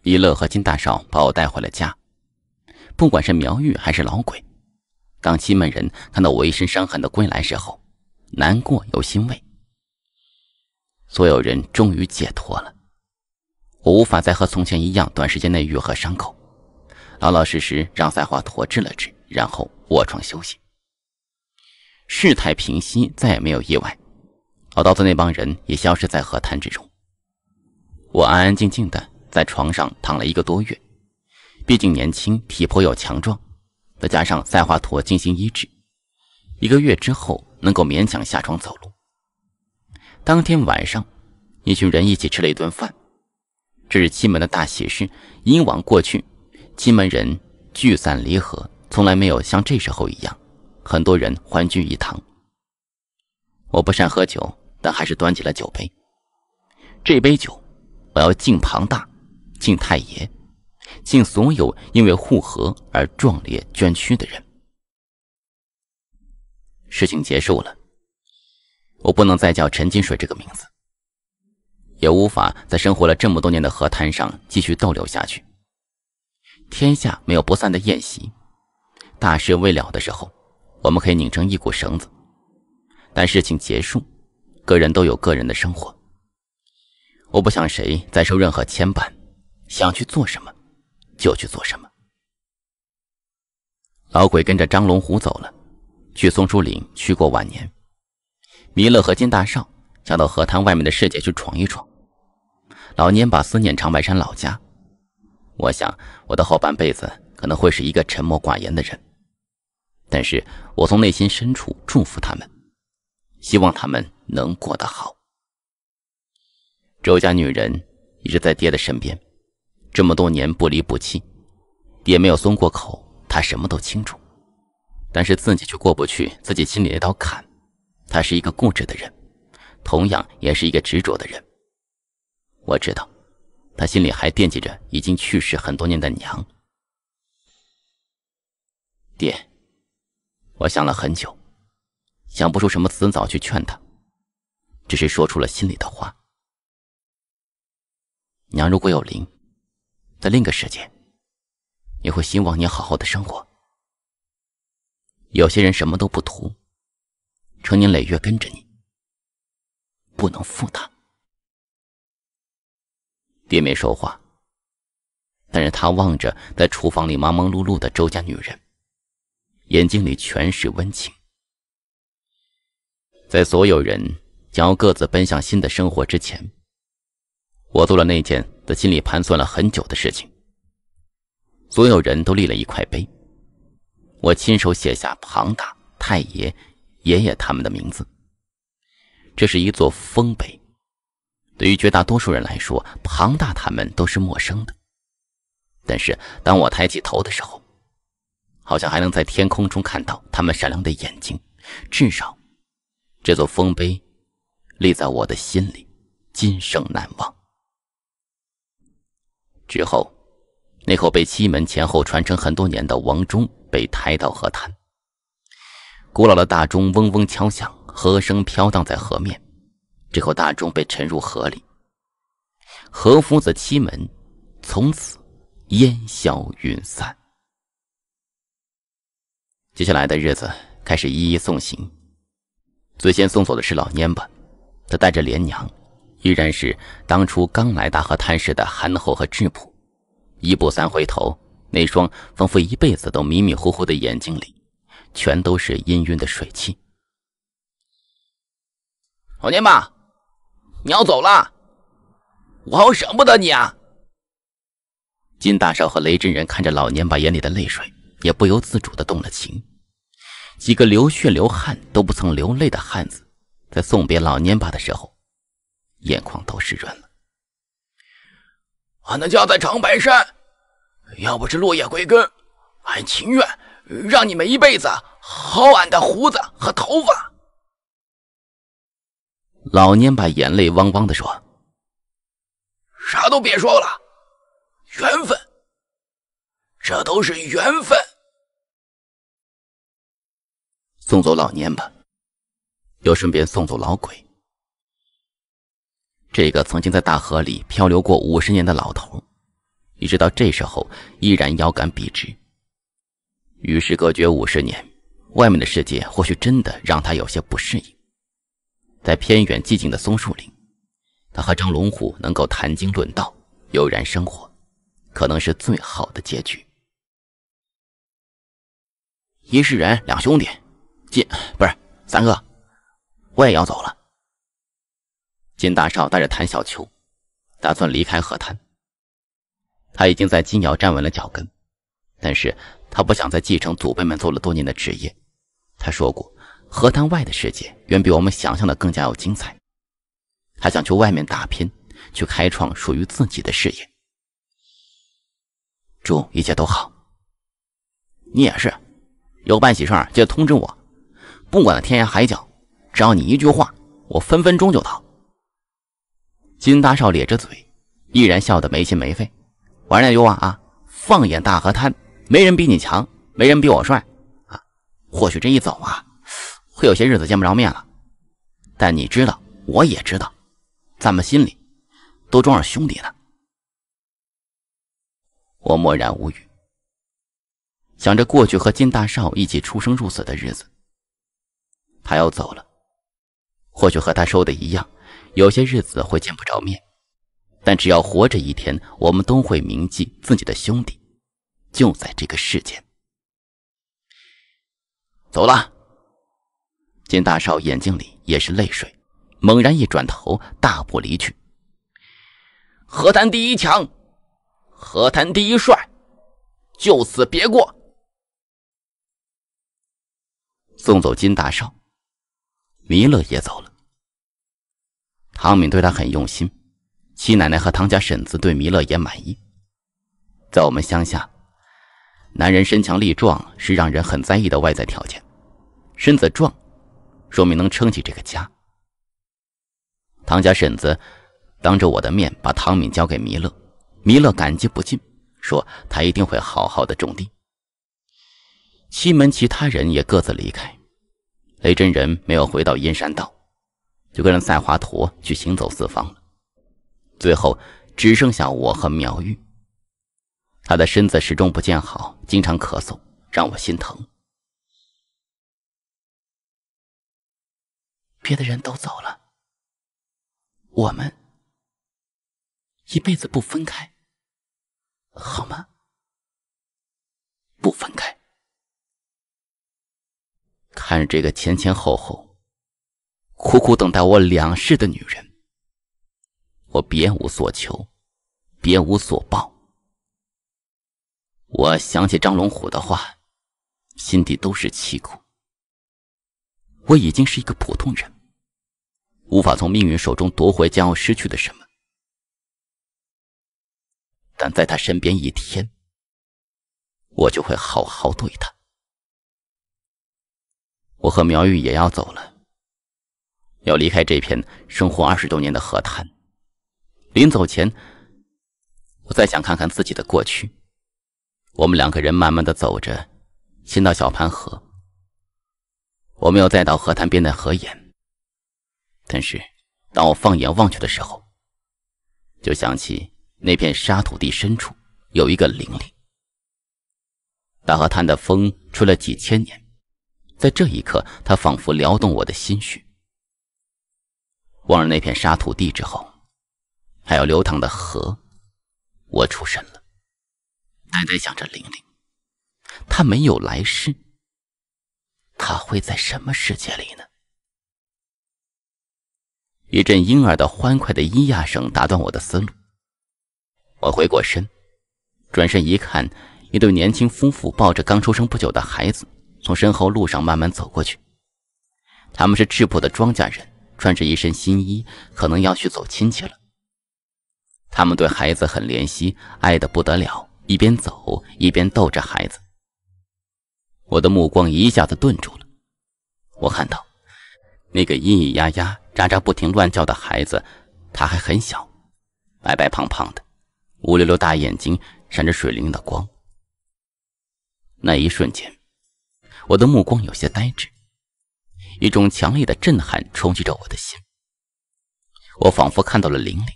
李乐和金大少把我带回了家，不管是苗玉还是老鬼。当西门人看到我一身伤痕的归来时候，难过又欣慰。所有人终于解脱了。我无法再和从前一样短时间内愈合伤口，老老实实让赛华佗治了治，然后卧床休息。事态平息，再也没有意外。老道子那帮人也消失在河滩之中。我安安静静的在床上躺了一个多月，毕竟年轻，体魄又强壮。再加上赛华佗进行医治，一个月之后能够勉强下床走路。当天晚上，一群人一起吃了一顿饭，这是金门的大喜事。以往过去，金门人聚散离合，从来没有像这时候一样，很多人欢聚一堂。我不善喝酒，但还是端起了酒杯。这杯酒，我要敬庞大，敬太爷。敬所有因为护河而壮烈捐躯的人。事情结束了，我不能再叫陈金水这个名字，也无法在生活了这么多年的河滩上继续逗留下去。天下没有不散的宴席，大事未了的时候，我们可以拧成一股绳子；但事情结束，个人都有个人的生活。我不想谁再受任何牵绊，想去做什么。就去做什么？老鬼跟着张龙虎走了，去松树岭去过晚年。弥勒和金大少想到河滩外面的世界去闯一闯。老蔫把思念长白山老家。我想我的后半辈子可能会是一个沉默寡言的人，但是我从内心深处祝福他们，希望他们能过得好。周家女人一直在爹的身边。这么多年不离不弃，爹没有松过口，他什么都清楚，但是自己却过不去自己心里那道坎。他是一个固执的人，同样也是一个执着的人。我知道，他心里还惦记着已经去世很多年的娘。爹，我想了很久，想不出什么辞藻去劝他，只是说出了心里的话。娘如果有灵。在另一个世界，也会希望你好好的生活。有些人什么都不图，成年累月跟着你，不能负他。爹没说话，但是他望着在厨房里忙忙碌碌的周家女人，眼睛里全是温情。在所有人将要各自奔向新的生活之前。我做了那件在心里盘算了很久的事情。所有人都立了一块碑，我亲手写下庞大太爷、爷爷他们的名字。这是一座丰碑，对于绝大多数人来说，庞大他们都是陌生的。但是当我抬起头的时候，好像还能在天空中看到他们闪亮的眼睛。至少，这座丰碑立在我的心里，今生难忘。之后，那口被七门前后传承很多年的王钟被抬到河滩，古老的大钟嗡嗡敲响，河声飘荡在河面。这口大钟被沉入河里，和夫子七门从此烟消云散。接下来的日子开始一一送行，最先送走的是老蔫巴，他带着连娘。依然是当初刚来大河滩时的憨厚和质朴，一步三回头，那双仿佛一辈子都迷迷糊糊的眼睛里，全都是氤氲的水汽。老年吧，你要走了，我好舍不得你啊！金大少和雷真人看着老年吧眼里的泪水，也不由自主的动了情。几个流血流汗都不曾流泪的汉子，在送别老年吧的时候。眼眶都湿润了，俺的家在长白山，要不是落叶归根，俺情愿让你们一辈子薅俺的胡子和头发。老蔫巴眼泪汪汪的说：“啥都别说了，缘分，这都是缘分。”送走老蔫巴，又顺便送走老鬼。这个曾经在大河里漂流过五十年的老头，一直到这时候依然腰杆笔直。与世隔绝五十年，外面的世界或许真的让他有些不适应。在偏远寂静的松树林，他和张龙虎能够谈经论道，悠然生活，可能是最好的结局。一世人两兄弟，进不是三哥，我也要走了。金大少带着谭小秋，打算离开河滩。他已经在金瑶站稳了脚跟，但是他不想再继承祖辈们做了多年的职业。他说过，河滩外的世界远比我们想象的更加要精彩。他想去外面打拼，去开创属于自己的事业。祝一切都好，你也是，有办喜事儿记得通知我。不管天涯海角，只要你一句话，我分分钟就到。金大少咧着嘴，依然笑得没心没肺。玩点句话啊，放眼大河滩，没人比你强，没人比我帅啊！或许这一走啊，会有些日子见不着面了。但你知道，我也知道，咱们心里都装着兄弟呢。我默然无语，想着过去和金大少一起出生入死的日子。他要走了，或许和他说的一样。有些日子会见不着面，但只要活着一天，我们都会铭记自己的兄弟，就在这个世间。走了。金大少眼睛里也是泪水，猛然一转头，大步离去。何谈第一强，何谈第一帅，就此别过。送走金大少，弥勒也走了。唐敏对他很用心，七奶奶和唐家婶子对弥勒也满意。在我们乡下，男人身强力壮是让人很在意的外在条件，身子壮，说明能撑起这个家。唐家婶子当着我的面把唐敏交给弥勒，弥勒感激不尽，说他一定会好好的种地。西门其他人也各自离开，雷真人没有回到阴山道。就跟着赛华佗去行走四方了，最后只剩下我和苗玉。他的身子始终不见好，经常咳嗽，让我心疼。别的人都走了，我们一辈子不分开，好吗？不分开。看着这个前前后后。苦苦等待我两世的女人，我别无所求，别无所报。我想起张龙虎的话，心底都是凄苦。我已经是一个普通人，无法从命运手中夺回将要失去的什么。但在他身边一天，我就会好好对他。我和苗玉也要走了。要离开这片生活二十多年的河滩，临走前，我再想看看自己的过去。我们两个人慢慢的走着，先到小盘河，我们有再到河滩边的河沿。但是，当我放眼望去的时候，就想起那片沙土地深处有一个灵灵。大河滩的风吹了几千年，在这一刻，它仿佛撩动我的心绪。望着那片沙土地之后，还有流淌的河，我出神了，呆呆想着玲玲，她没有来世，她会在什么世界里呢？一阵婴儿的欢快的咿呀声打断我的思路，我回过身，转身一看，一对年轻夫妇抱着刚出生不久的孩子，从身后路上慢慢走过去，他们是质朴的庄稼人。穿着一身新衣，可能要去走亲戚了。他们对孩子很怜惜，爱得不得了，一边走一边逗着孩子。我的目光一下子顿住了，我看到那个咿咿呀呀、喳喳不停乱叫的孩子，他还很小，白白胖胖的，乌溜溜大眼睛闪着水灵灵的光。那一瞬间，我的目光有些呆滞。一种强烈的震撼冲击着我的心，我仿佛看到了玲玲，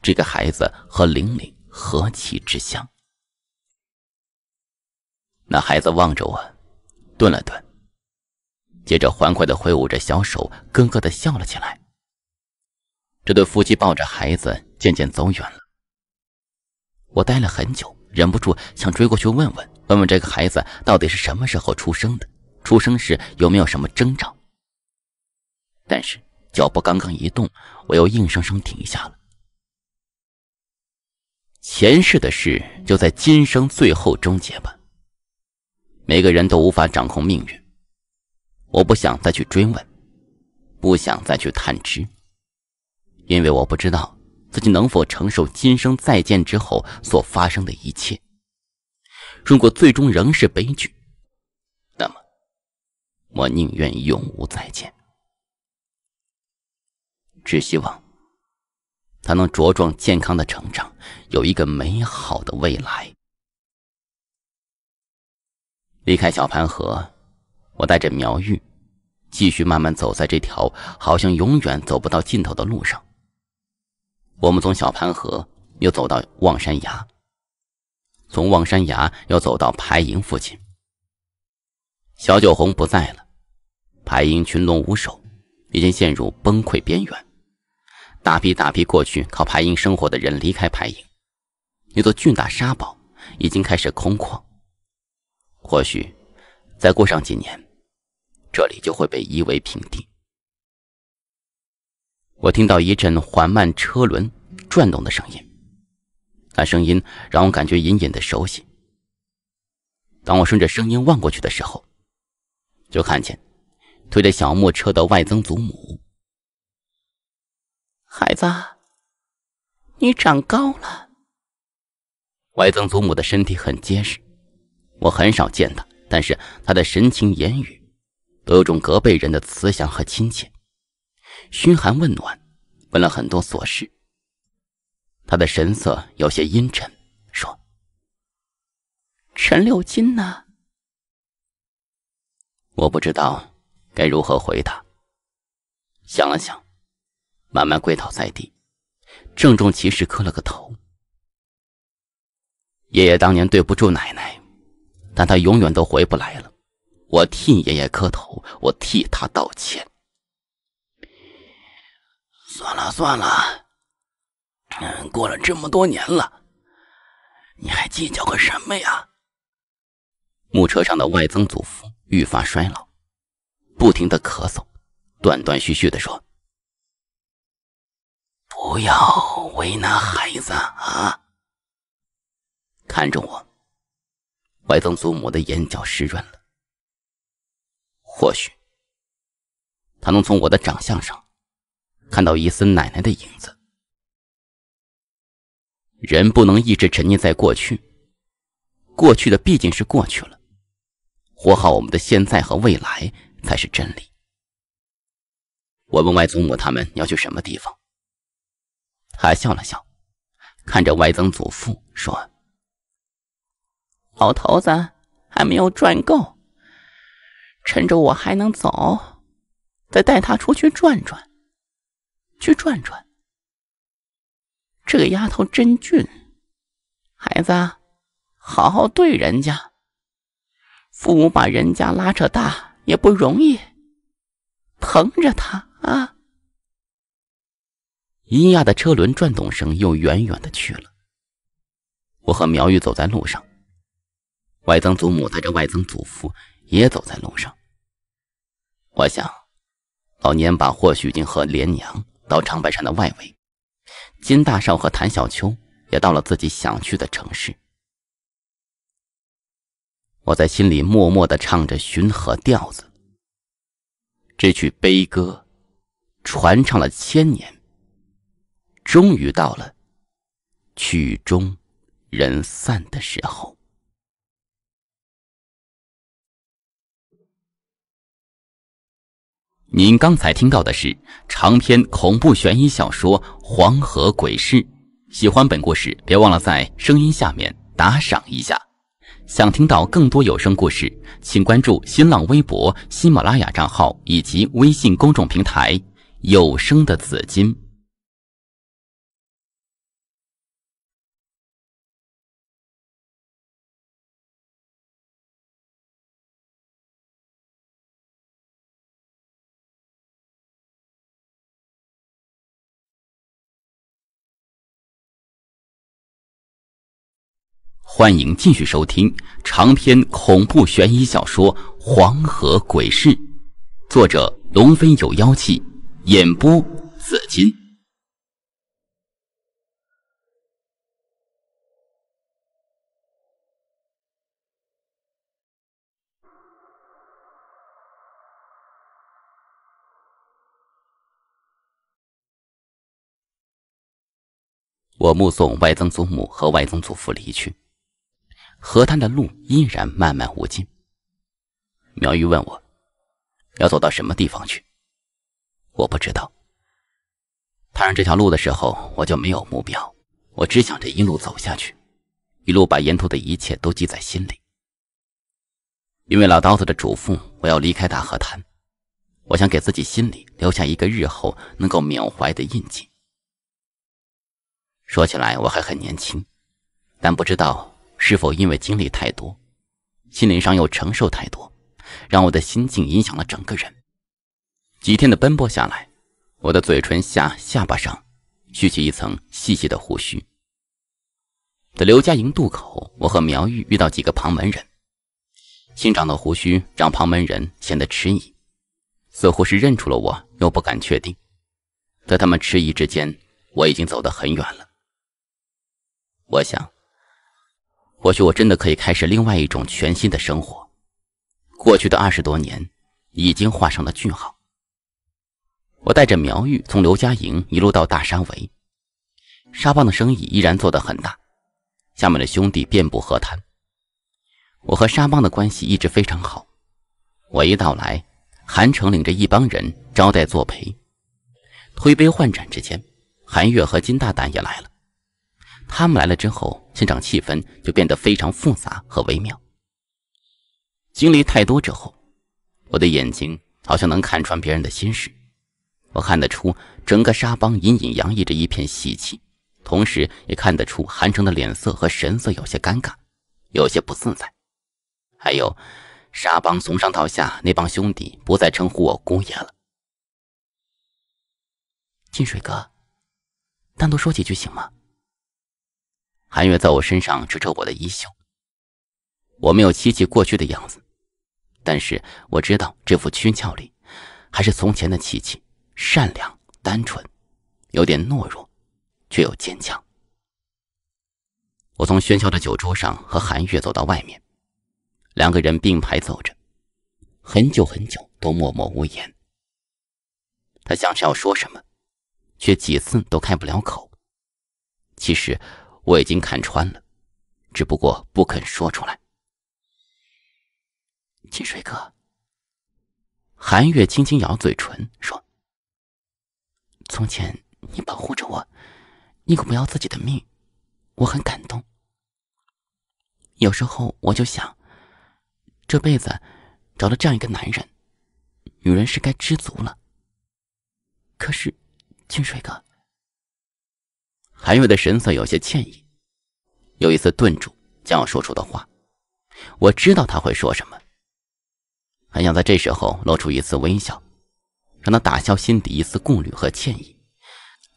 这个孩子和玲玲何其之像！那孩子望着我，顿了顿，接着欢快的挥舞着小手，咯咯的笑了起来。这对夫妻抱着孩子渐渐走远了，我待了很久，忍不住想追过去问问问问这个孩子到底是什么时候出生的。出生时有没有什么征兆？但是脚步刚刚一动，我又硬生生停下了。前世的事就在今生最后终结吧。每个人都无法掌控命运，我不想再去追问，不想再去探知，因为我不知道自己能否承受今生再见之后所发生的一切。如果最终仍是悲剧。我宁愿永无再见，只希望他能茁壮健康的成长，有一个美好的未来。离开小盘河，我带着苗玉，继续慢慢走在这条好像永远走不到尽头的路上。我们从小盘河又走到望山崖，从望山崖又走到排营附近。小九红不在了。排鹰群龙无首，已经陷入崩溃边缘。大批大批过去靠排鹰生活的人离开排鹰，一座巨大沙堡已经开始空旷。或许，再过上几年，这里就会被夷为平地。我听到一阵缓慢车轮转动的声音，那声音让我感觉隐隐的熟悉。当我顺着声音望过去的时候，就看见。推着小木车的外曾祖母，孩子，你长高了。外曾祖母的身体很结实，我很少见她，但是她的神情言语都有种隔辈人的慈祥和亲切，嘘寒问暖，问了很多琐事。他的神色有些阴沉，说：“陈六金呢？”我不知道。该如何回答？想了想，慢慢跪倒在地，郑重其事磕了个头。爷爷当年对不住奶奶，但他永远都回不来了。我替爷爷磕头，我替他道歉。算了算了，嗯，过了这么多年了，你还计较个什么呀？木车上的外曾祖父愈发衰老。不停的咳嗽，断断续续的说：“不要为难孩子啊！”看着我，外曾祖母的眼角湿润了。或许，他能从我的长相上看到一丝奶奶的影子。人不能一直沉溺在过去，过去的毕竟是过去了，活好我们的现在和未来。才是真理。我问外祖母他们要去什么地方，他笑了笑，看着外曾祖父说：“老头子还没有赚够，趁着我还能走，再带他出去转转，去转转。这个丫头真俊，孩子，好好对人家。父母把人家拉扯大。”也不容易，疼着他啊！伊亚的车轮转动声又远远的去了。我和苗玉走在路上，外曾祖母带着外曾祖父也走在路上。我想，老年把霍许金和连娘到长白山的外围，金大少和谭小秋也到了自己想去的城市。我在心里默默的唱着《寻河调子》，这曲悲歌传唱了千年，终于到了曲终人散的时候。您刚才听到的是长篇恐怖悬疑小说《黄河鬼事》。喜欢本故事，别忘了在声音下面打赏一下。想听到更多有声故事，请关注新浪微博、喜马拉雅账号以及微信公众平台“有声的紫金”。欢迎继续收听长篇恐怖悬疑小说《黄河鬼事》，作者龙飞有妖气，演播紫金。我目送外曾祖母和外曾祖父离去。河滩的路依然漫漫无尽。苗玉问我，要走到什么地方去？我不知道。踏上这条路的时候，我就没有目标，我只想着一路走下去，一路把沿途的一切都记在心里。因为老刀子的嘱咐，我要离开大河滩，我想给自己心里留下一个日后能够缅怀的印记。说起来我还很年轻，但不知道。是否因为经历太多，心灵上又承受太多，让我的心境影响了整个人？几天的奔波下来，我的嘴唇下、下巴上蓄起一层细细的胡须。在刘家营渡口，我和苗玉遇到几个旁门人，新长的胡须让旁门人显得迟疑，似乎是认出了我，又不敢确定。在他们迟疑之间，我已经走得很远了。我想。或许我真的可以开始另外一种全新的生活。过去的二十多年已经画上了句号。我带着苗玉从刘家营一路到大沙围，沙帮的生意依然做得很大，下面的兄弟遍布河滩。我和沙帮的关系一直非常好。我一到来，韩城领着一帮人招待作陪，推杯换盏之间，韩月和金大胆也来了。他们来了之后，现场气氛就变得非常复杂和微妙。经历太多之后，我的眼睛好像能看穿别人的心事。我看得出，整个沙帮隐隐洋溢着一片喜气，同时也看得出韩城的脸色和神色有些尴尬，有些不自在。还有，沙帮从上到下那帮兄弟不再称呼我姑爷了。金水哥，单独说几句行吗？韩月在我身上指着我的衣袖，我没有琪琪过去的样子，但是我知道这副躯壳里，还是从前的琪琪，善良单纯，有点懦弱，却又坚强。我从喧嚣的酒桌上和韩月走到外面，两个人并排走着，很久很久都默默无言。他像是要说什么，却几次都开不了口。其实。我已经看穿了，只不过不肯说出来。金水哥，韩月轻轻咬嘴唇说：“从前你保护着我，宁可不要自己的命，我很感动。有时候我就想，这辈子找了这样一个男人，女人是该知足了。可是，金水哥。”韩月的神色有些歉意，又一次顿住将要说出的话。我知道他会说什么，很想在这时候露出一丝微笑，让他打消心底一丝顾虑和歉意。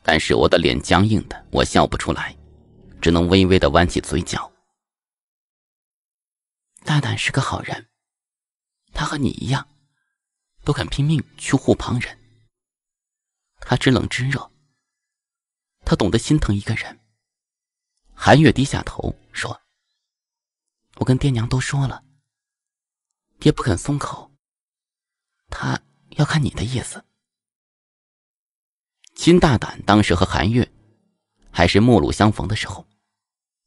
但是我的脸僵硬的，我笑不出来，只能微微的弯起嘴角。大胆是个好人，他和你一样，都肯拼命去护旁人。他知冷知热。他懂得心疼一个人。韩月低下头说：“我跟爹娘都说了，爹不肯松口。他要看你的意思。”金大胆当时和韩月还是陌路相逢的时候，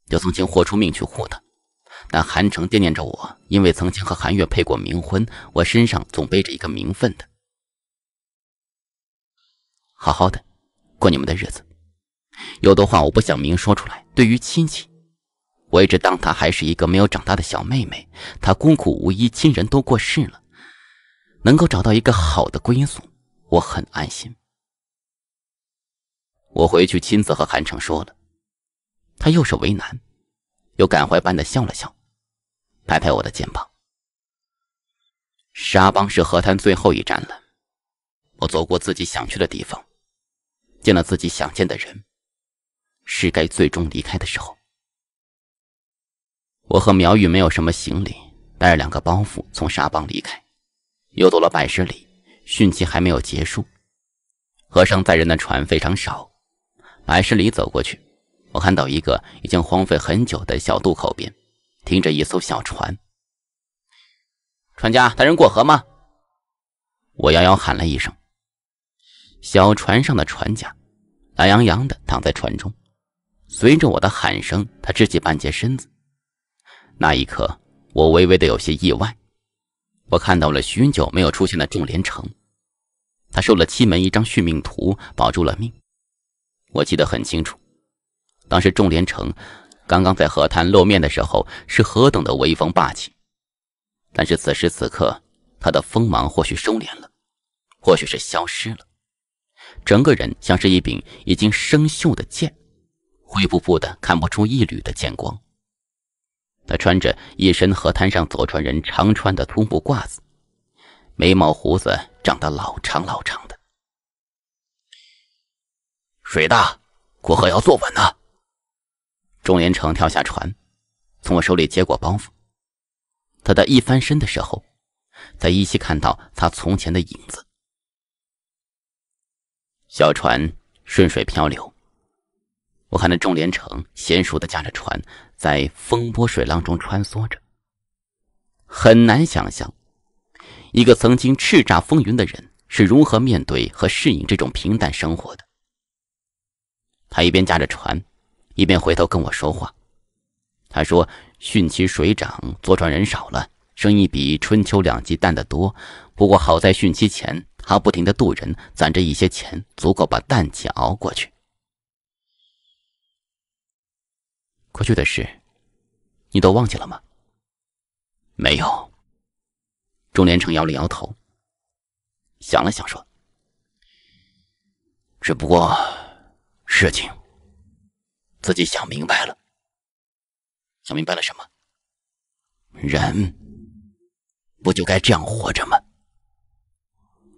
就曾经豁出命去护他。但韩城惦念着我，因为曾经和韩月配过冥婚，我身上总背着一个名分的。好好的过你们的日子。有的话我不想明说出来。对于亲戚，我一直当她还是一个没有长大的小妹妹。她孤苦无依，亲人都过世了，能够找到一个好的归宿，我很安心。我回去亲自和韩城说了，他又是为难，又感怀般的笑了笑，拍拍我的肩膀。沙邦是河滩最后一站了，我走过自己想去的地方，见了自己想见的人。是该最终离开的时候。我和苗玉没有什么行李，带着两个包袱从沙邦离开，又走了百十里，汛期还没有结束，和尚载人的船非常少。百十里走过去，我看到一个已经荒废很久的小渡口边，停着一艘小船。船家带人过河吗？我遥遥喊了一声。小船上的船家懒洋洋地躺在船中。随着我的喊声，他支起半截身子。那一刻，我微微的有些意外。我看到了许久没有出现的仲连城。他收了七门一张续命图，保住了命。我记得很清楚，当时仲连城刚刚在河滩露面的时候是何等的威风霸气。但是此时此刻，他的锋芒或许收敛了，或许是消失了。整个人像是一柄已经生锈的剑。灰扑扑的，看不出一缕的见光。他穿着一身河滩上左船人常穿的粗布褂子，眉毛胡子长得老长老长的。水大，过河要坐稳呐！钟连城跳下船，从我手里接过包袱。他在一翻身的时候，才依稀看到他从前的影子。小船顺水漂流。我看那仲连城娴熟的驾着船，在风波水浪中穿梭着。很难想象，一个曾经叱咤风云的人是如何面对和适应这种平淡生活的。他一边驾着船，一边回头跟我说话。他说：“汛期水涨，坐船人少了，生意比春秋两季淡得多。不过好在汛期前，他不停的渡人，攒着一些钱，足够把淡季熬过去。”过去的事，你都忘记了吗？没有。钟连城摇了摇头，想了想说：“只不过事情自己想明白了，想明白了什么？人不就该这样活着吗？”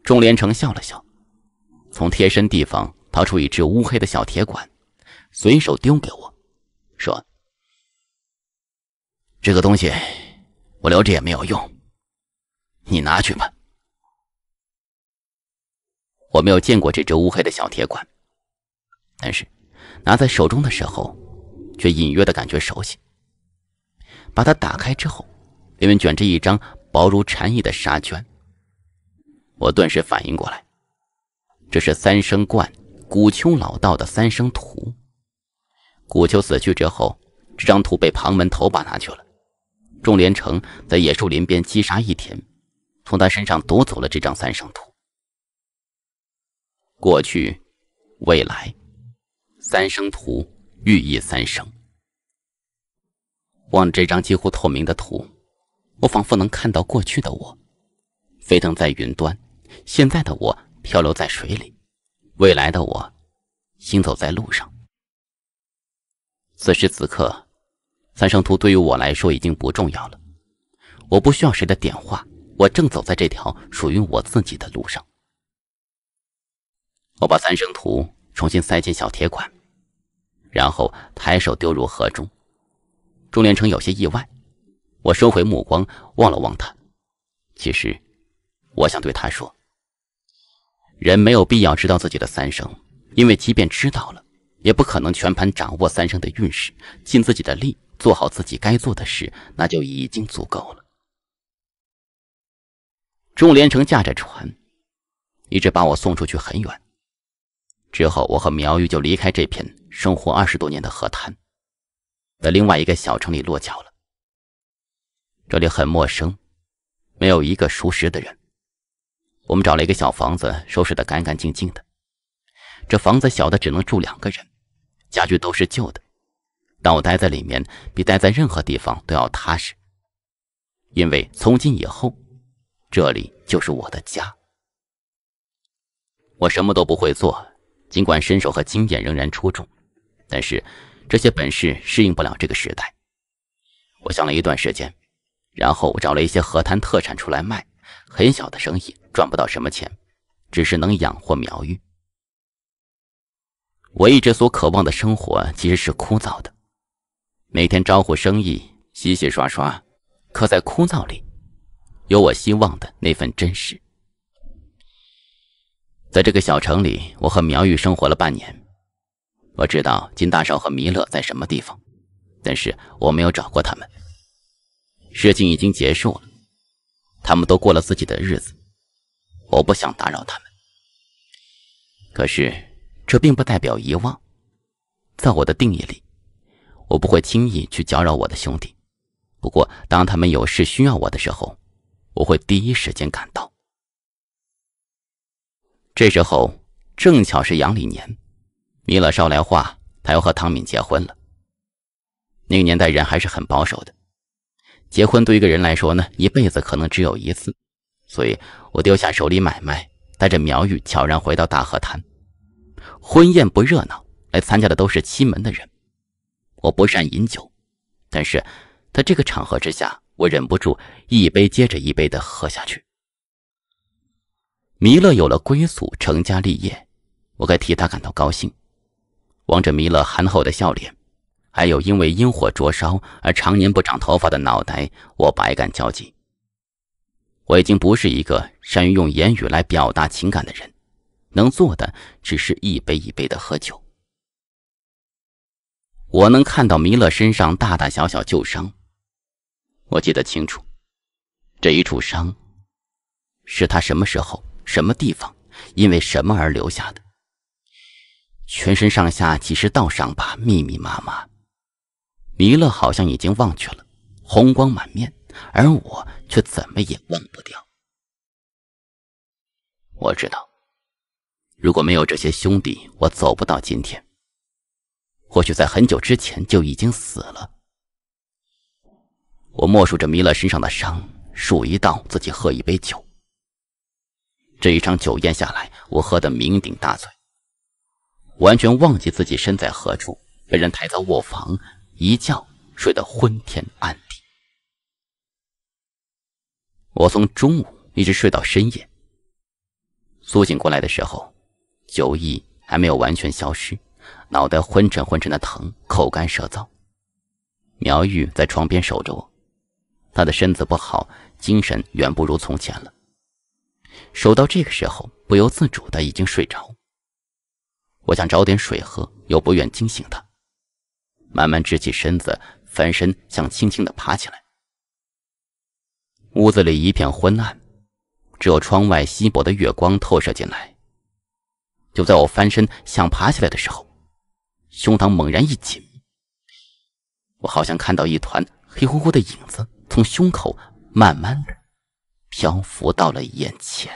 钟连城笑了笑，从贴身地方掏出一只乌黑的小铁管，随手丢给我，说。这个东西我留着也没有用，你拿去吧。我没有见过这只乌黑的小铁管，但是拿在手中的时候却隐约的感觉熟悉。把它打开之后，里面卷着一张薄如蝉翼的纱绢，我顿时反应过来，这是三生观古丘老道的三生图。古丘死去之后，这张图被旁门头把拿去了。钟连城在野树林边击杀一天，从他身上夺走了这张三生图。过去、未来，三生图寓意三生。望着这张几乎透明的图，我仿佛能看到过去的我，飞腾在云端；现在的我，漂流在水里；未来的我，行走在路上。此时此刻。三生图对于我来说已经不重要了，我不需要谁的点化，我正走在这条属于我自己的路上。我把三生图重新塞进小铁管，然后抬手丢入河中。钟连城有些意外，我收回目光望了望他。其实，我想对他说：人没有必要知道自己的三生，因为即便知道了，也不可能全盘掌握三生的运势，尽自己的力。做好自己该做的事，那就已经足够了。钟连城驾着船，一直把我送出去很远。之后，我和苗玉就离开这片生活二十多年的河滩，在另外一个小城里落脚了。这里很陌生，没有一个熟识的人。我们找了一个小房子，收拾的干干净净的。这房子小的只能住两个人，家具都是旧的。但我待在里面比待在任何地方都要踏实，因为从今以后，这里就是我的家。我什么都不会做，尽管身手和经验仍然出众，但是这些本事适应不了这个时代。我想了一段时间，然后我找了一些河滩特产出来卖，很小的生意，赚不到什么钱，只是能养活苗玉。我一直所渴望的生活其实是枯燥的。每天招呼生意，洗洗刷刷，可在枯燥里，有我希望的那份真实。在这个小城里，我和苗玉生活了半年，我知道金大少和弥勒在什么地方，但是我没有找过他们。事情已经结束了，他们都过了自己的日子，我不想打扰他们。可是，这并不代表遗忘，在我的定义里。我不会轻易去搅扰我的兄弟，不过当他们有事需要我的时候，我会第一时间赶到。这时候正巧是阳历年，弥勒捎来话，他要和唐敏结婚了。那个年代人还是很保守的，结婚对一个人来说呢，一辈子可能只有一次，所以我丢下手里买卖，带着苗玉悄然回到大河滩。婚宴不热闹，来参加的都是亲门的人。我不善饮酒，但是，在这个场合之下，我忍不住一杯接着一杯的喝下去。弥勒有了归宿，成家立业，我该替他感到高兴。望着弥勒憨厚的笑脸，还有因为因火灼烧而常年不长头发的脑袋，我百感交集。我已经不是一个善于用言语来表达情感的人，能做的只是一杯一杯的喝酒。我能看到弥勒身上大大小小旧伤，我记得清楚，这一处伤，是他什么时候、什么地方，因为什么而留下的。全身上下几十道伤疤，密密麻麻。弥勒好像已经忘却了，红光满面，而我却怎么也忘不掉。我知道，如果没有这些兄弟，我走不到今天。或许在很久之前就已经死了。我默数着弥勒身上的伤，数一道自己喝一杯酒。这一场酒宴下来，我喝得酩酊大醉，完全忘记自己身在何处，被人抬到卧房，一觉睡得昏天暗地。我从中午一直睡到深夜。苏醒过来的时候，酒意还没有完全消失。脑袋昏沉昏沉的疼，口干舌燥。苗玉在床边守着我，他的身子不好，精神远不如从前了。守到这个时候，不由自主的已经睡着。我想找点水喝，又不愿惊醒他，慢慢直起身子，翻身想轻轻的爬起来。屋子里一片昏暗，只有窗外稀薄的月光透射进来。就在我翻身想爬起来的时候，胸膛猛然一紧，我好像看到一团黑乎乎的影子从胸口慢慢的漂浮到了眼前。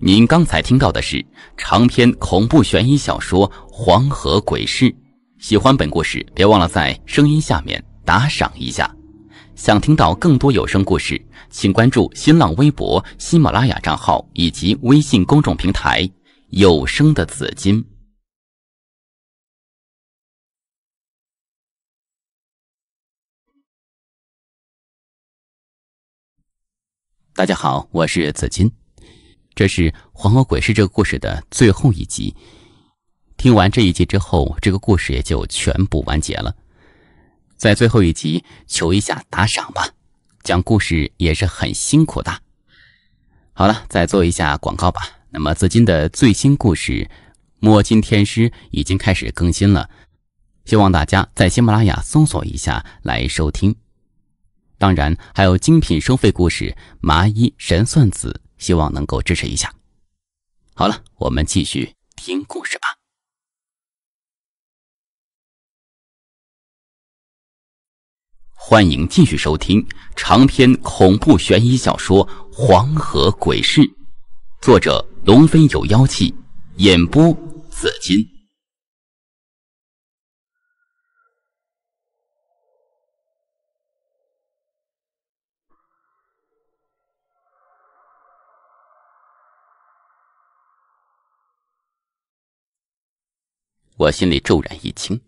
您刚才听到的是长篇恐怖悬疑小说《黄河鬼事》。喜欢本故事，别忘了在声音下面打赏一下。想听到更多有声故事。请关注新浪微博、喜马拉雅账号以及微信公众平台“有声的紫金”。大家好，我是紫金，这是《黄河鬼事》这个故事的最后一集。听完这一集之后，这个故事也就全部完结了。在最后一集，求一下打赏吧。讲故事也是很辛苦的。好了，再做一下广告吧。那么，紫金的最新故事《摸金天师》已经开始更新了，希望大家在喜马拉雅搜索一下来收听。当然，还有精品收费故事《麻衣神算子》，希望能够支持一下。好了，我们继续听故事吧。欢迎继续收听长篇恐怖悬疑小说《黄河鬼事》，作者龙飞有妖气，演播紫金。我心里骤然一惊。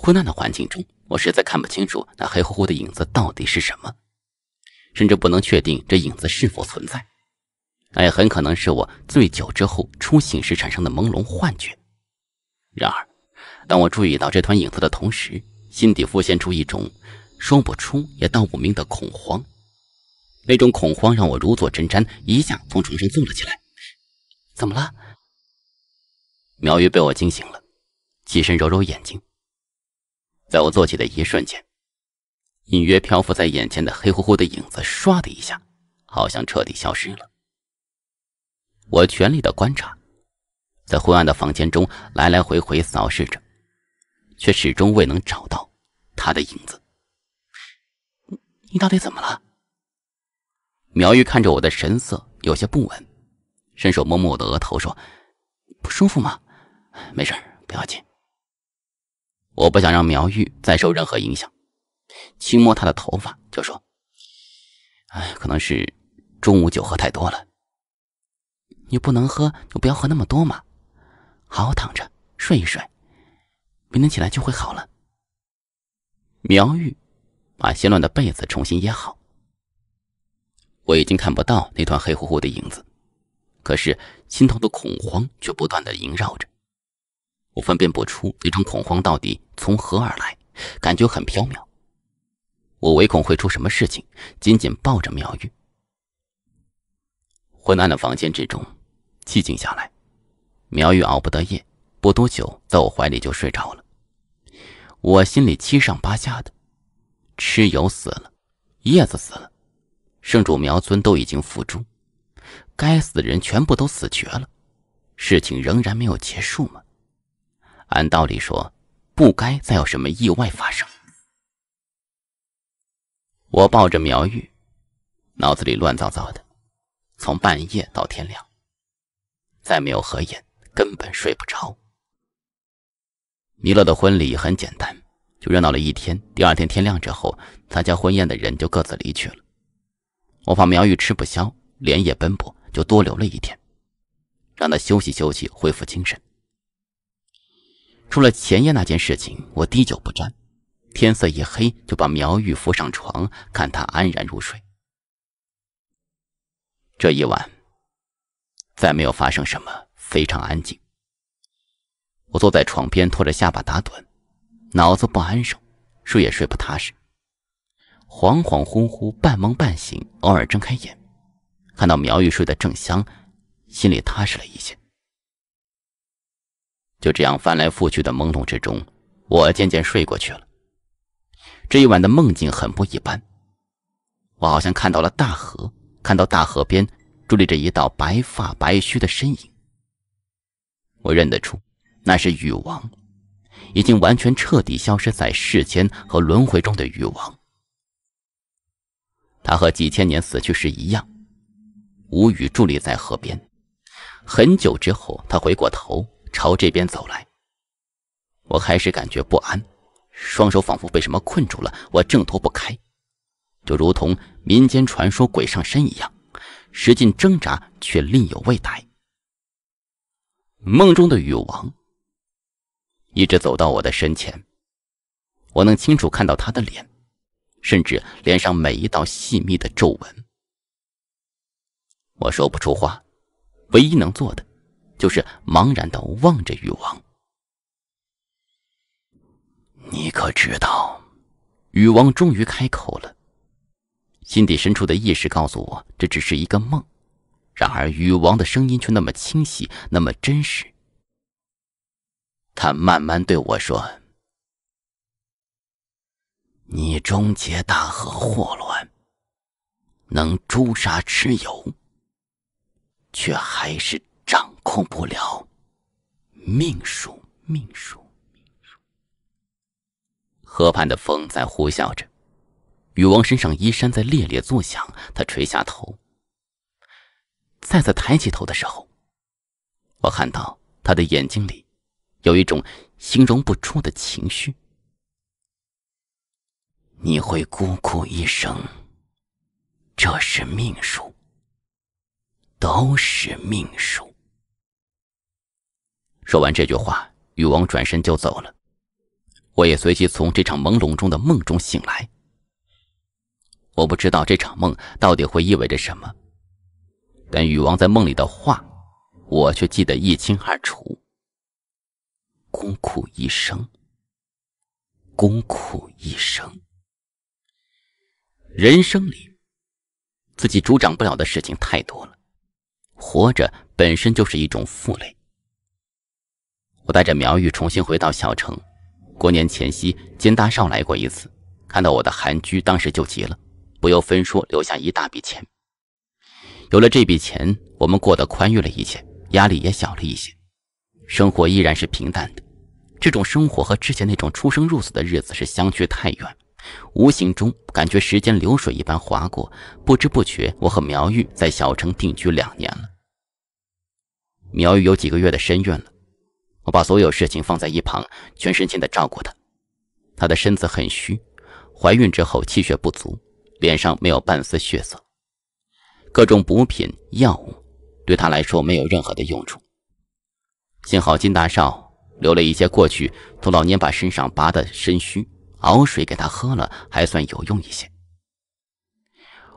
昏暗的环境中，我实在看不清楚那黑乎乎的影子到底是什么，甚至不能确定这影子是否存在。那也很可能是我醉酒之后初醒时产生的朦胧幻觉。然而，当我注意到这团影子的同时，心底浮现出一种说不出也道不明的恐慌。那种恐慌让我如坐针毡，一下从床上坐了起来。怎么了？苗玉被我惊醒了，起身揉揉眼睛。在我坐起的一瞬间，隐约漂浮在眼前的黑乎乎的影子，唰的一下，好像彻底消失了。我全力的观察，在昏暗的房间中来来回回扫视着，却始终未能找到他的影子。你你到底怎么了？苗玉看着我的神色有些不稳，伸手摸摸我的额头，说：“不舒服吗？没事，不要紧。”我不想让苗玉再受任何影响，轻摸她的头发，就说：“哎，可能是中午酒喝太多了。你不能喝，就不要喝那么多嘛，好好躺着睡一睡，明天起来就会好了。”苗玉把凌乱的被子重新掖好，我已经看不到那团黑乎乎的影子，可是心头的恐慌却不断的萦绕着。我分辨不出那种恐慌到底从何而来，感觉很飘渺。我唯恐会出什么事情，紧紧抱着苗玉。昏暗的房间之中，寂静下来。苗玉熬不得夜，不多久，在我怀里就睡着了。我心里七上八下的。蚩尤死了，叶子死了，圣主苗尊都已经伏诛，该死的人全部都死绝了。事情仍然没有结束吗？按道理说，不该再有什么意外发生。我抱着苗玉，脑子里乱糟糟的，从半夜到天亮，再没有合眼，根本睡不着。弥勒的婚礼很简单，就热闹了一天。第二天天亮之后，参加婚宴的人就各自离去了。我怕苗玉吃不消，连夜奔波，就多留了一天，让他休息休息，恢复精神。除了前夜那件事情，我滴酒不沾。天色一黑，就把苗玉扶上床，看他安然入睡。这一晚，再没有发生什么，非常安静。我坐在床边，托着下巴打盹，脑子不安生，睡也睡不踏实。恍恍惚惚，半梦半醒，偶尔睁开眼，看到苗玉睡得正香，心里踏实了一些。就这样翻来覆去的朦胧之中，我渐渐睡过去了。这一晚的梦境很不一般，我好像看到了大河，看到大河边伫立着一道白发白须的身影。我认得出，那是禹王，已经完全彻底消失在世间和轮回中的禹王。他和几千年死去时一样，无语伫立在河边。很久之后，他回过头。朝这边走来，我开始感觉不安，双手仿佛被什么困住了，我挣脱不开，就如同民间传说鬼上身一样，使劲挣扎却另有未逮。梦中的禹王一直走到我的身前，我能清楚看到他的脸，甚至脸上每一道细密的皱纹。我说不出话，唯一能做的。就是茫然的望着禹王，你可知道？禹王终于开口了，心底深处的意识告诉我，这只是一个梦。然而禹王的声音却那么清晰，那么真实。他慢慢对我说：“你终结大河祸乱，能诛杀蚩尤，却还是……”掌控不了，命数命数命数。河畔的风在呼啸着，禹王身上衣衫在猎猎作响。他垂下头，再次抬起头的时候，我看到他的眼睛里有一种形容不出的情绪。你会孤苦一生，这是命数，都是命数。说完这句话，禹王转身就走了。我也随即从这场朦胧中的梦中醒来。我不知道这场梦到底会意味着什么，但禹王在梦里的话，我却记得一清二楚。功苦一生，功苦一生。人生里，自己主掌不了的事情太多了，活着本身就是一种负累。我带着苗玉重新回到小城。过年前夕，金大少来过一次，看到我的韩居，当时就急了，不由分说留下一大笔钱。有了这笔钱，我们过得宽裕了一些，压力也小了一些，生活依然是平淡的。这种生活和之前那种出生入死的日子是相距太远，无形中感觉时间流水一般划过，不知不觉，我和苗玉在小城定居两年了。苗玉有几个月的身孕了。我把所有事情放在一旁，全身心的照顾她。她的身子很虚，怀孕之后气血不足，脸上没有半丝血色。各种补品药物对她来说没有任何的用处。幸好金大少留了一些过去从老年把身上拔的参须，熬水给她喝了，还算有用一些。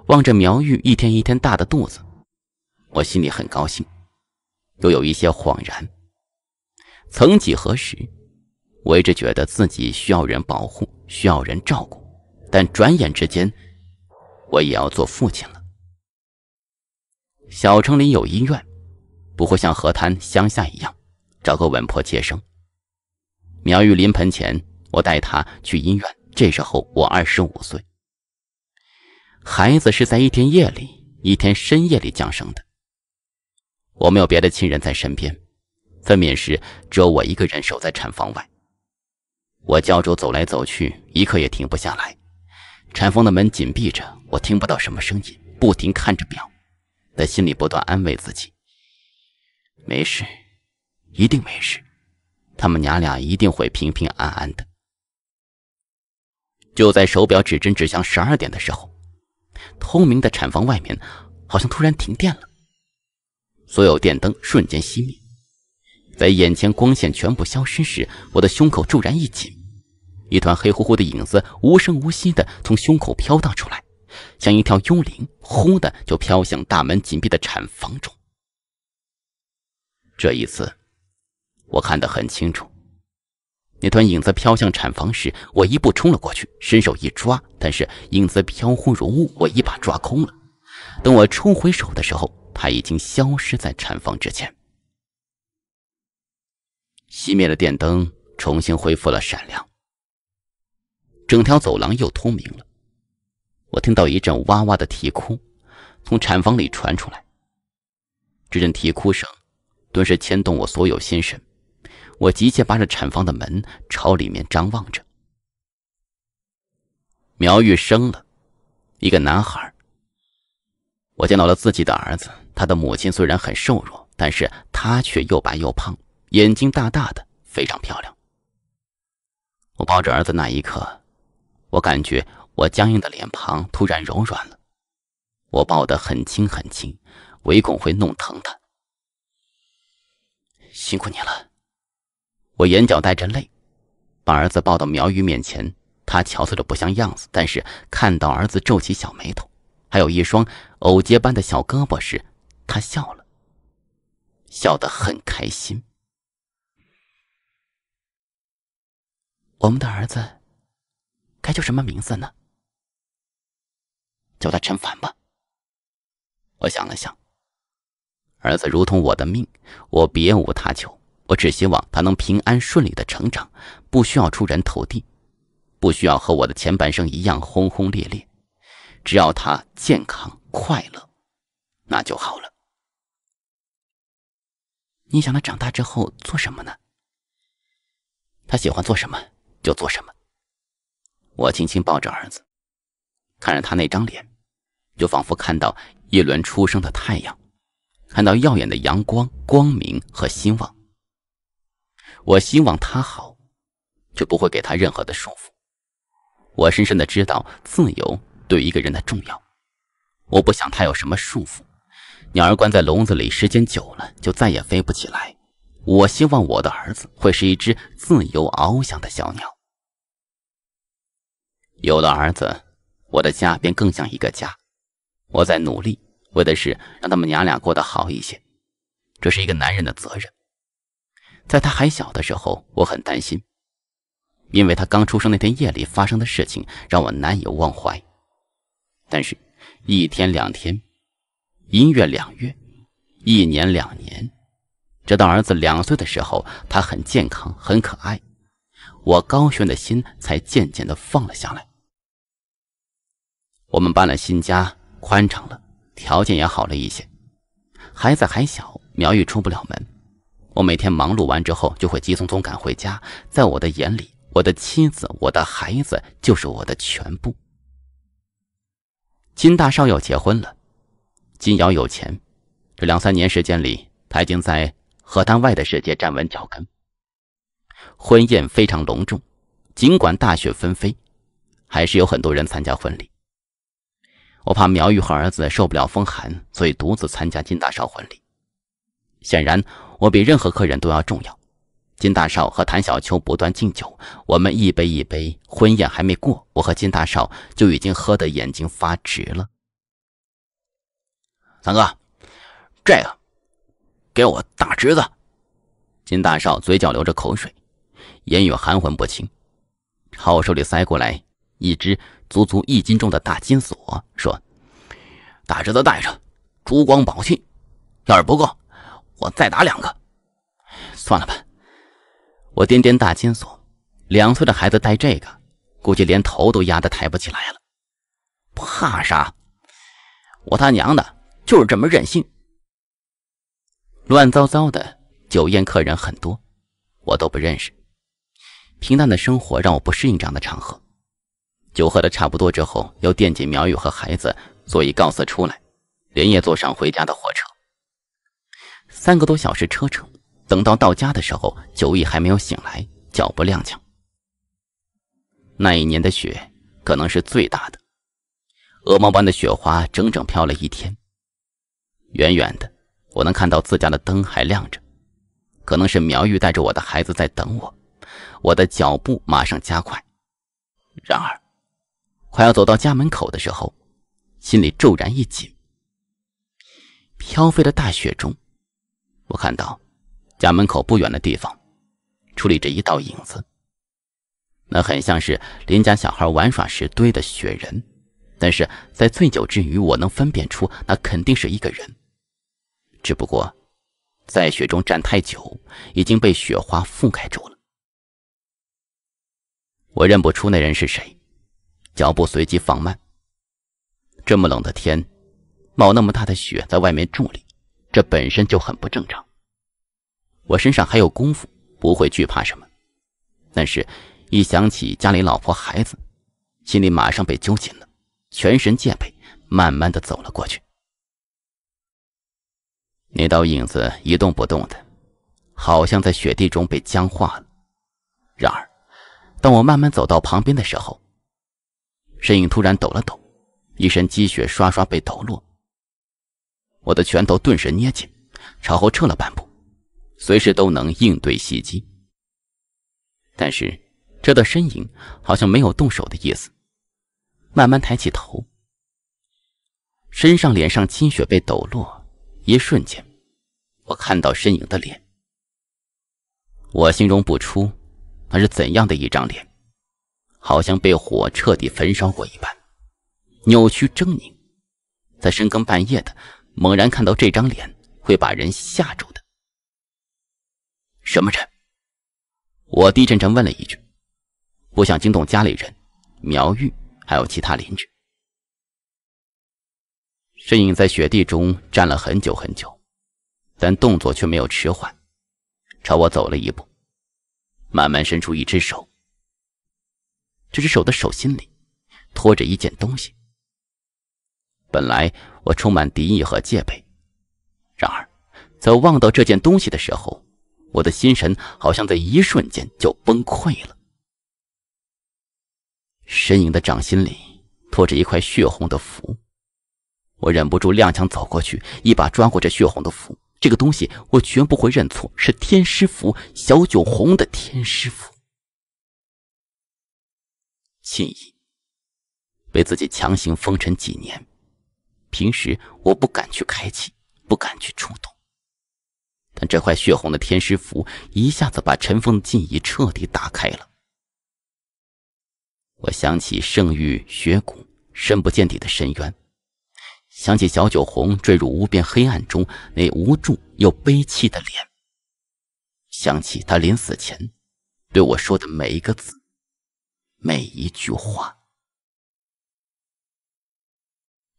望着苗玉一天一天大的肚子，我心里很高兴，又有一些恍然。曾几何时，我一直觉得自己需要人保护，需要人照顾。但转眼之间，我也要做父亲了。小城里有医院，不会像河滩乡下一样，找个稳婆接生。苗玉临盆前，我带她去医院。这时候我二十五岁。孩子是在一天夜里，一天深夜里降生的。我没有别的亲人在身边。分娩时，只有我一个人守在产房外。我焦灼走来走去，一刻也停不下来。产房的门紧闭着，我听不到什么声音，不停看着表，在心里不断安慰自己：没事，一定没事，他们娘俩一定会平平安安的。就在手表指针指向十二点的时候，通明的产房外面，好像突然停电了，所有电灯瞬间熄灭。在眼前光线全部消失时，我的胸口骤然一紧，一团黑乎乎的影子无声无息地从胸口飘荡出来，像一条幽灵，忽的就飘向大门紧闭的产房中。这一次，我看得很清楚，那团影子飘向产房时，我一步冲了过去，伸手一抓，但是影子飘忽如雾，我一把抓空了。等我抽回手的时候，他已经消失在产房之前。熄灭了电灯重新恢复了闪亮，整条走廊又通明了。我听到一阵哇哇的啼哭，从产房里传出来。这阵啼哭声顿时牵动我所有心神，我急切扒着产房的门朝里面张望着。苗玉生了一个男孩，我见到了自己的儿子。他的母亲虽然很瘦弱，但是他却又白又胖。眼睛大大的，非常漂亮。我抱着儿子那一刻，我感觉我僵硬的脸庞突然柔软了。我抱得很轻很轻，唯恐会弄疼他。辛苦你了。我眼角带着泪，把儿子抱到苗玉面前。他憔悴的不像样子，但是看到儿子皱起小眉头，还有一双藕结般的小胳膊时，他笑了笑得很开心。我们的儿子该叫什么名字呢？叫他陈凡吧。我想了想，儿子如同我的命，我别无他求，我只希望他能平安顺利的成长，不需要出人头地，不需要和我的前半生一样轰轰烈烈，只要他健康快乐，那就好了。你想他长大之后做什么呢？他喜欢做什么？就做什么。我轻轻抱着儿子，看着他那张脸，就仿佛看到一轮初升的太阳，看到耀眼的阳光、光明和希望。我希望他好，却不会给他任何的束缚。我深深的知道自由对一个人的重要，我不想他有什么束缚。鸟儿关在笼子里，时间久了就再也飞不起来。我希望我的儿子会是一只自由翱翔的小鸟。有了儿子，我的家便更像一个家。我在努力，为的是让他们娘俩过得好一些，这是一个男人的责任。在他还小的时候，我很担心，因为他刚出生那天夜里发生的事情让我难以忘怀。但是，一天两天，一月两月，一年两年，直到儿子两岁的时候，他很健康，很可爱，我高悬的心才渐渐的放了下来。我们搬了新家，宽敞了，条件也好了一些。孩子还小，苗玉出不了门。我每天忙碌完之后，就会急匆匆赶回家。在我的眼里，我的妻子，我的孩子，就是我的全部。金大少要结婚了，金瑶有钱。这两三年时间里，他已经在河滩外的世界站稳脚跟。婚宴非常隆重，尽管大雪纷飞，还是有很多人参加婚礼。我怕苗玉和儿子受不了风寒，所以独自参加金大少婚礼。显然，我比任何客人都要重要。金大少和谭小秋不断敬酒，我们一杯一杯，婚宴还没过，我和金大少就已经喝得眼睛发直了。三哥，这个给我大侄子。金大少嘴角流着口水，言语含混不清，朝我手里塞过来一只足足一斤重的大金锁，说：“打折的带着，珠光宝气。要是不够，我再打两个。”算了吧，我掂掂大金锁，两岁的孩子戴这个，估计连头都压的抬不起来了。怕啥？我他娘的，就是这么任性。乱糟糟的酒宴，客人很多，我都不认识。平淡的生活让我不适应这样的场合。酒喝的差不多之后，又惦记苗玉和孩子，所以告辞出来，连夜坐上回家的火车。三个多小时车程，等到到家的时候，酒意还没有醒来，脚步踉跄。那一年的雪可能是最大的，鹅毛般的雪花整整飘了一天。远远的，我能看到自家的灯还亮着，可能是苗玉带着我的孩子在等我。我的脚步马上加快，然而。快要走到家门口的时候，心里骤然一紧。飘飞的大雪中，我看到家门口不远的地方矗立着一道影子。那很像是邻家小孩玩耍时堆的雪人，但是在醉酒之余，我能分辨出那肯定是一个人，只不过在雪中站太久，已经被雪花覆盖住了。我认不出那人是谁。脚步随即放慢。这么冷的天，冒那么大的雪在外面伫立，这本身就很不正常。我身上还有功夫，不会惧怕什么。但是，一想起家里老婆孩子，心里马上被揪紧了，全身戒备，慢慢的走了过去。那道影子一动不动的，好像在雪地中被僵化了。然而，当我慢慢走到旁边的时候，身影突然抖了抖，一身积雪刷刷被抖落。我的拳头顿时捏紧，朝后撤了半步，随时都能应对袭击。但是，这道身影好像没有动手的意思，慢慢抬起头。身上、脸上积雪被抖落，一瞬间，我看到身影的脸。我形容不出，那是怎样的一张脸。好像被火彻底焚烧过一般，扭曲狰狞。在深更半夜的，猛然看到这张脸，会把人吓住的。什么人？我低沉沉问了一句，不想惊动家里人、苗玉还有其他邻居。身影在雪地中站了很久很久，但动作却没有迟缓，朝我走了一步，慢慢伸出一只手。这只手的手心里托着一件东西。本来我充满敌意和戒备，然而在望到这件东西的时候，我的心神好像在一瞬间就崩溃了。身影的掌心里托着一块血红的符，我忍不住踉跄走过去，一把抓过这血红的符。这个东西我绝不会认错，是天师符，小九红的天师符。禁意被自己强行封尘几年，平时我不敢去开启，不敢去触动。但这块血红的天师符一下子把尘封的禁意彻底打开了。我想起圣域雪谷深不见底的深渊，想起小九红坠入无边黑暗中那无助又悲戚的脸，想起他临死前对我说的每一个字。每一句话，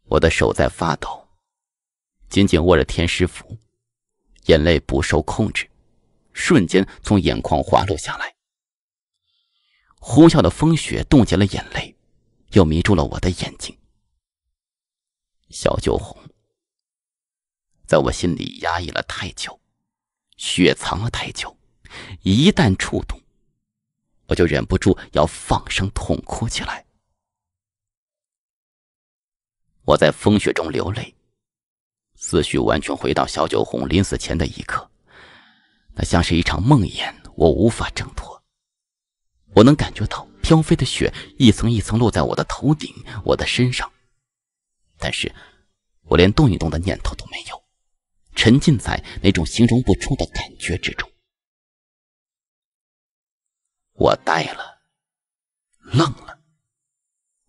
我的手在发抖，紧紧握着天师符，眼泪不受控制，瞬间从眼眶滑落下来。呼啸的风雪冻结了眼泪，又迷住了我的眼睛。小酒红，在我心里压抑了太久，雪藏了太久，一旦触动。我就忍不住要放声痛哭起来。我在风雪中流泪，思绪完全回到小九红临死前的一刻，那像是一场梦魇，我无法挣脱。我能感觉到飘飞的雪一层一层落在我的头顶、我的身上，但是我连动一动的念头都没有，沉浸在那种形容不出的感觉之中。我呆了，愣了，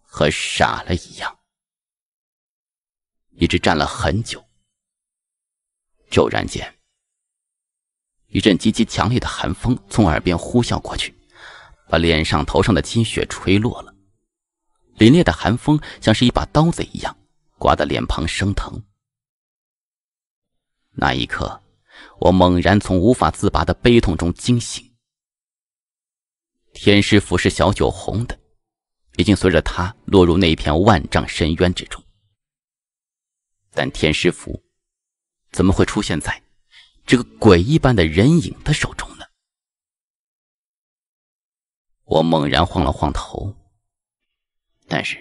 和傻了一样，一直站了很久。骤然间，一阵极其强烈的寒风从耳边呼啸过去，把脸上、头上的积雪吹落了。凛冽的寒风像是一把刀子一样，刮得脸庞生疼。那一刻，我猛然从无法自拔的悲痛中惊醒。天师符是小九红的，已经随着他落入那一片万丈深渊之中。但天师符怎么会出现在这个鬼一般的人影的手中呢？我猛然晃了晃头，但是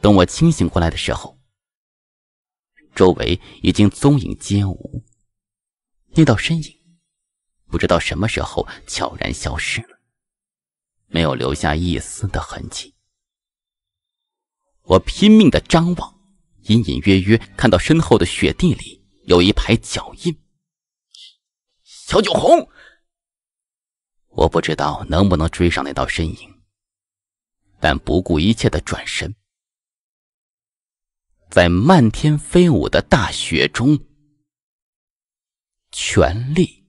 等我清醒过来的时候，周围已经踪影皆无，那道身影不知道什么时候悄然消失了。没有留下一丝的痕迹。我拼命的张望，隐隐约约看到身后的雪地里有一排脚印。小九红，我不知道能不能追上那道身影，但不顾一切的转身，在漫天飞舞的大雪中全力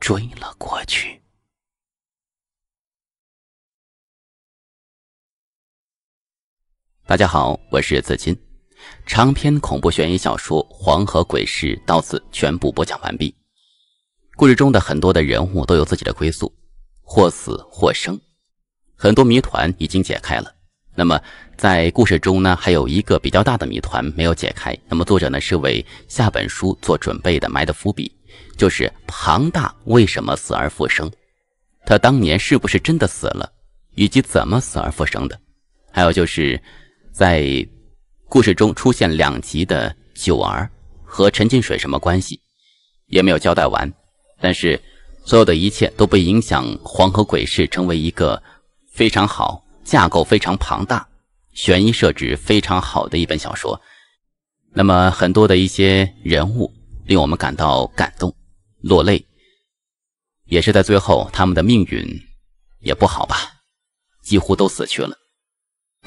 追了过去。大家好，我是子金。长篇恐怖悬疑小说《黄河鬼事》到此全部播讲完毕。故事中的很多的人物都有自己的归宿，或死或生。很多谜团已经解开了。那么在故事中呢，还有一个比较大的谜团没有解开。那么作者呢是为下本书做准备的，埋的伏笔就是庞大为什么死而复生？他当年是不是真的死了？以及怎么死而复生的？还有就是。在故事中出现两集的九儿和陈金水什么关系，也没有交代完。但是，所有的一切都被影响《黄河鬼市成为一个非常好、架构非常庞大、悬疑设置非常好的一本小说。那么，很多的一些人物令我们感到感动、落泪，也是在最后他们的命运也不好吧，几乎都死去了。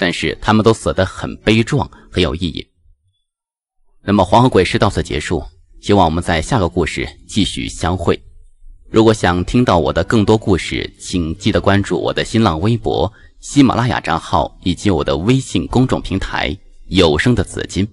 但是他们都死得很悲壮，很有意义。那么黄河鬼事到此结束，希望我们在下个故事继续相会。如果想听到我的更多故事，请记得关注我的新浪微博、喜马拉雅账号以及我的微信公众平台有声的紫金。